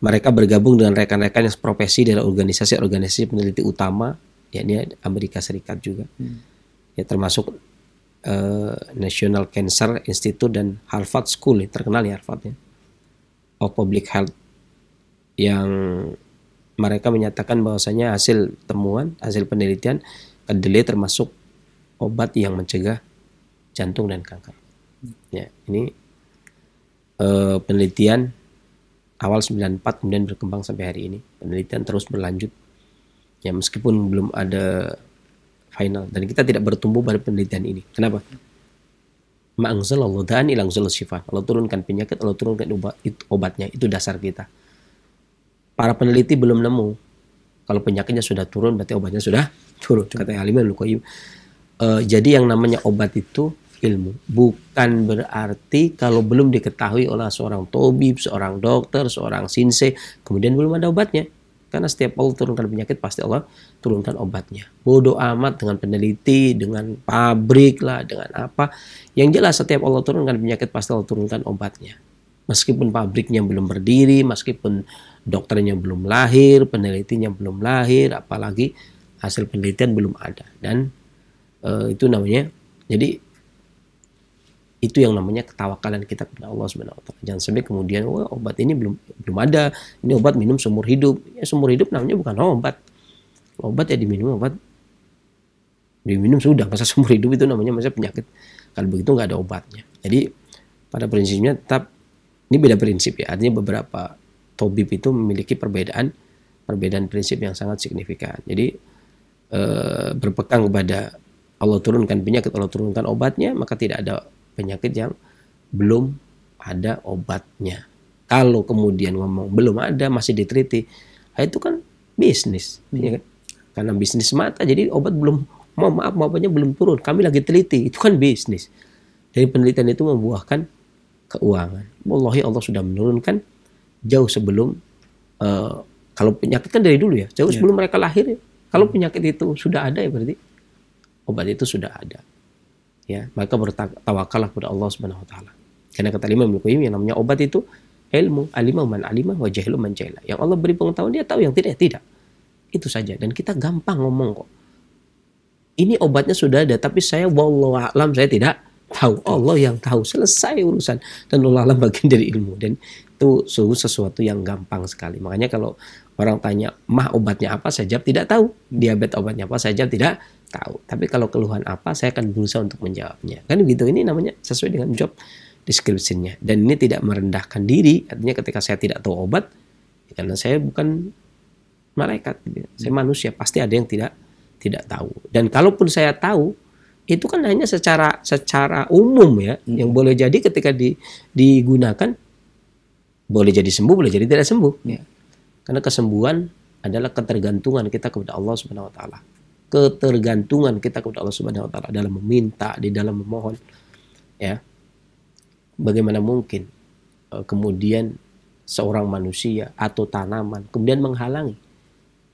mereka bergabung dengan rekan-rekan yang profesi dari organisasi-organisasi peneliti utama yakni Amerika Serikat juga hmm. ya termasuk uh, National Cancer Institute dan Harvard School terkenal ya Harvardnya of Public Health yang mereka menyatakan bahwasanya hasil temuan hasil penelitian kedelai termasuk obat yang mencegah jantung dan kanker hmm. ya ini uh, penelitian awal 94 kemudian berkembang sampai hari ini. Penelitian terus berlanjut. Ya meskipun belum ada final dan kita tidak bertumbuh pada penelitian ini. Kenapa? Allah dan ilangzal sifat Allah turunkan penyakit, Allah turunkan obat, itu obatnya. Itu dasar kita. Para peneliti belum nemu. Kalau penyakitnya sudah turun, berarti obatnya sudah turun. Kata Halimah Uh, jadi yang namanya obat itu ilmu. Bukan berarti kalau belum diketahui oleh seorang tobib, seorang dokter, seorang sinse, kemudian belum ada obatnya. Karena setiap Allah turunkan penyakit, pasti Allah turunkan obatnya. Bodoh amat dengan peneliti, dengan pabrik lah, dengan apa. Yang jelas setiap Allah turunkan penyakit, pasti Allah turunkan obatnya. Meskipun pabriknya belum berdiri, meskipun dokternya belum lahir, penelitinya belum lahir, apalagi hasil penelitian belum ada. Dan e, itu namanya, jadi itu yang namanya ketawakalan kita kepada Allah Subhanahu wa Jangan sampai kemudian oh, obat ini belum belum ada. Ini obat minum seumur hidup. Ya seumur hidup namanya bukan obat. Obat ya diminum obat diminum sudah masa seumur hidup itu namanya masa penyakit. Kalau begitu nggak ada obatnya. Jadi pada prinsipnya tetap ini beda prinsip ya. Artinya beberapa tobib itu memiliki perbedaan perbedaan prinsip yang sangat signifikan. Jadi eh, berpegang kepada Allah turunkan penyakit, Allah turunkan obatnya, maka tidak ada penyakit yang belum ada obatnya. Kalau kemudian ngomong belum ada masih diteliti, ah, itu kan bisnis, ya kan? Karena bisnis mata, jadi obat belum mau maaf maafnya belum turun. Kami lagi teliti, itu kan bisnis. Dari penelitian itu membuahkan keuangan. Wallahi Allah sudah menurunkan jauh sebelum uh, kalau penyakit kan dari dulu ya, jauh yeah. sebelum mereka lahir. Ya. Kalau hmm. penyakit itu sudah ada ya berarti obat itu sudah ada ya maka bertawakallah kepada Allah Subhanahu wa taala karena kata Imam al yang namanya obat itu ilmu alimah man alimah wa jahilu man jahila yang Allah beri pengetahuan dia tahu yang tidak ya tidak itu saja dan kita gampang ngomong kok ini obatnya sudah ada tapi saya wallahu alam saya tidak tahu Allah yang tahu selesai urusan dan Allah alam bagian dari ilmu dan itu sungguh sesuatu yang gampang sekali makanya kalau orang tanya mah obatnya apa saya jawab tidak tahu diabetes obatnya apa saya jawab tidak tahu tapi kalau keluhan apa saya akan berusaha untuk menjawabnya kan gitu ini namanya sesuai dengan job description-nya. dan ini tidak merendahkan diri artinya ketika saya tidak tahu obat ya karena saya bukan malaikat gitu ya. saya manusia pasti ada yang tidak tidak tahu dan kalaupun saya tahu itu kan hanya secara secara umum ya hmm. yang boleh jadi ketika di, digunakan boleh jadi sembuh boleh jadi tidak sembuh ya. karena kesembuhan adalah ketergantungan kita kepada Allah Subhanahu Wa Taala ketergantungan kita kepada Allah Subhanahu wa taala dalam meminta, di dalam memohon. Ya. Bagaimana mungkin e, kemudian seorang manusia atau tanaman kemudian menghalangi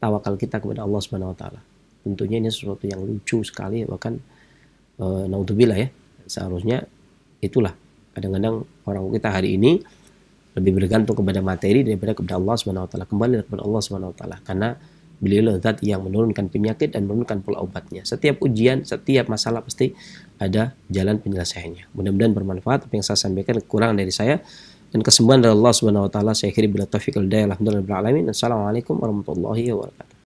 tawakal kita kepada Allah Subhanahu wa taala. Tentunya ini sesuatu yang lucu sekali bahkan e, naudzubillah ya. Seharusnya itulah kadang-kadang orang kita hari ini lebih bergantung kepada materi daripada kepada Allah Subhanahu wa taala. Kembali kepada Allah Subhanahu wa taala karena beliau zat yang menurunkan penyakit dan menurunkan pula obatnya. Setiap ujian, setiap masalah pasti ada jalan penyelesaiannya. Mudah-mudahan bermanfaat apa yang saya sampaikan kurang dari saya dan kesembuhan dari Allah Subhanahu wa taala. Saya akhiri bila taufikul daya. Alhamdulillahirabbil alamin. Assalamualaikum warahmatullahi wabarakatuh.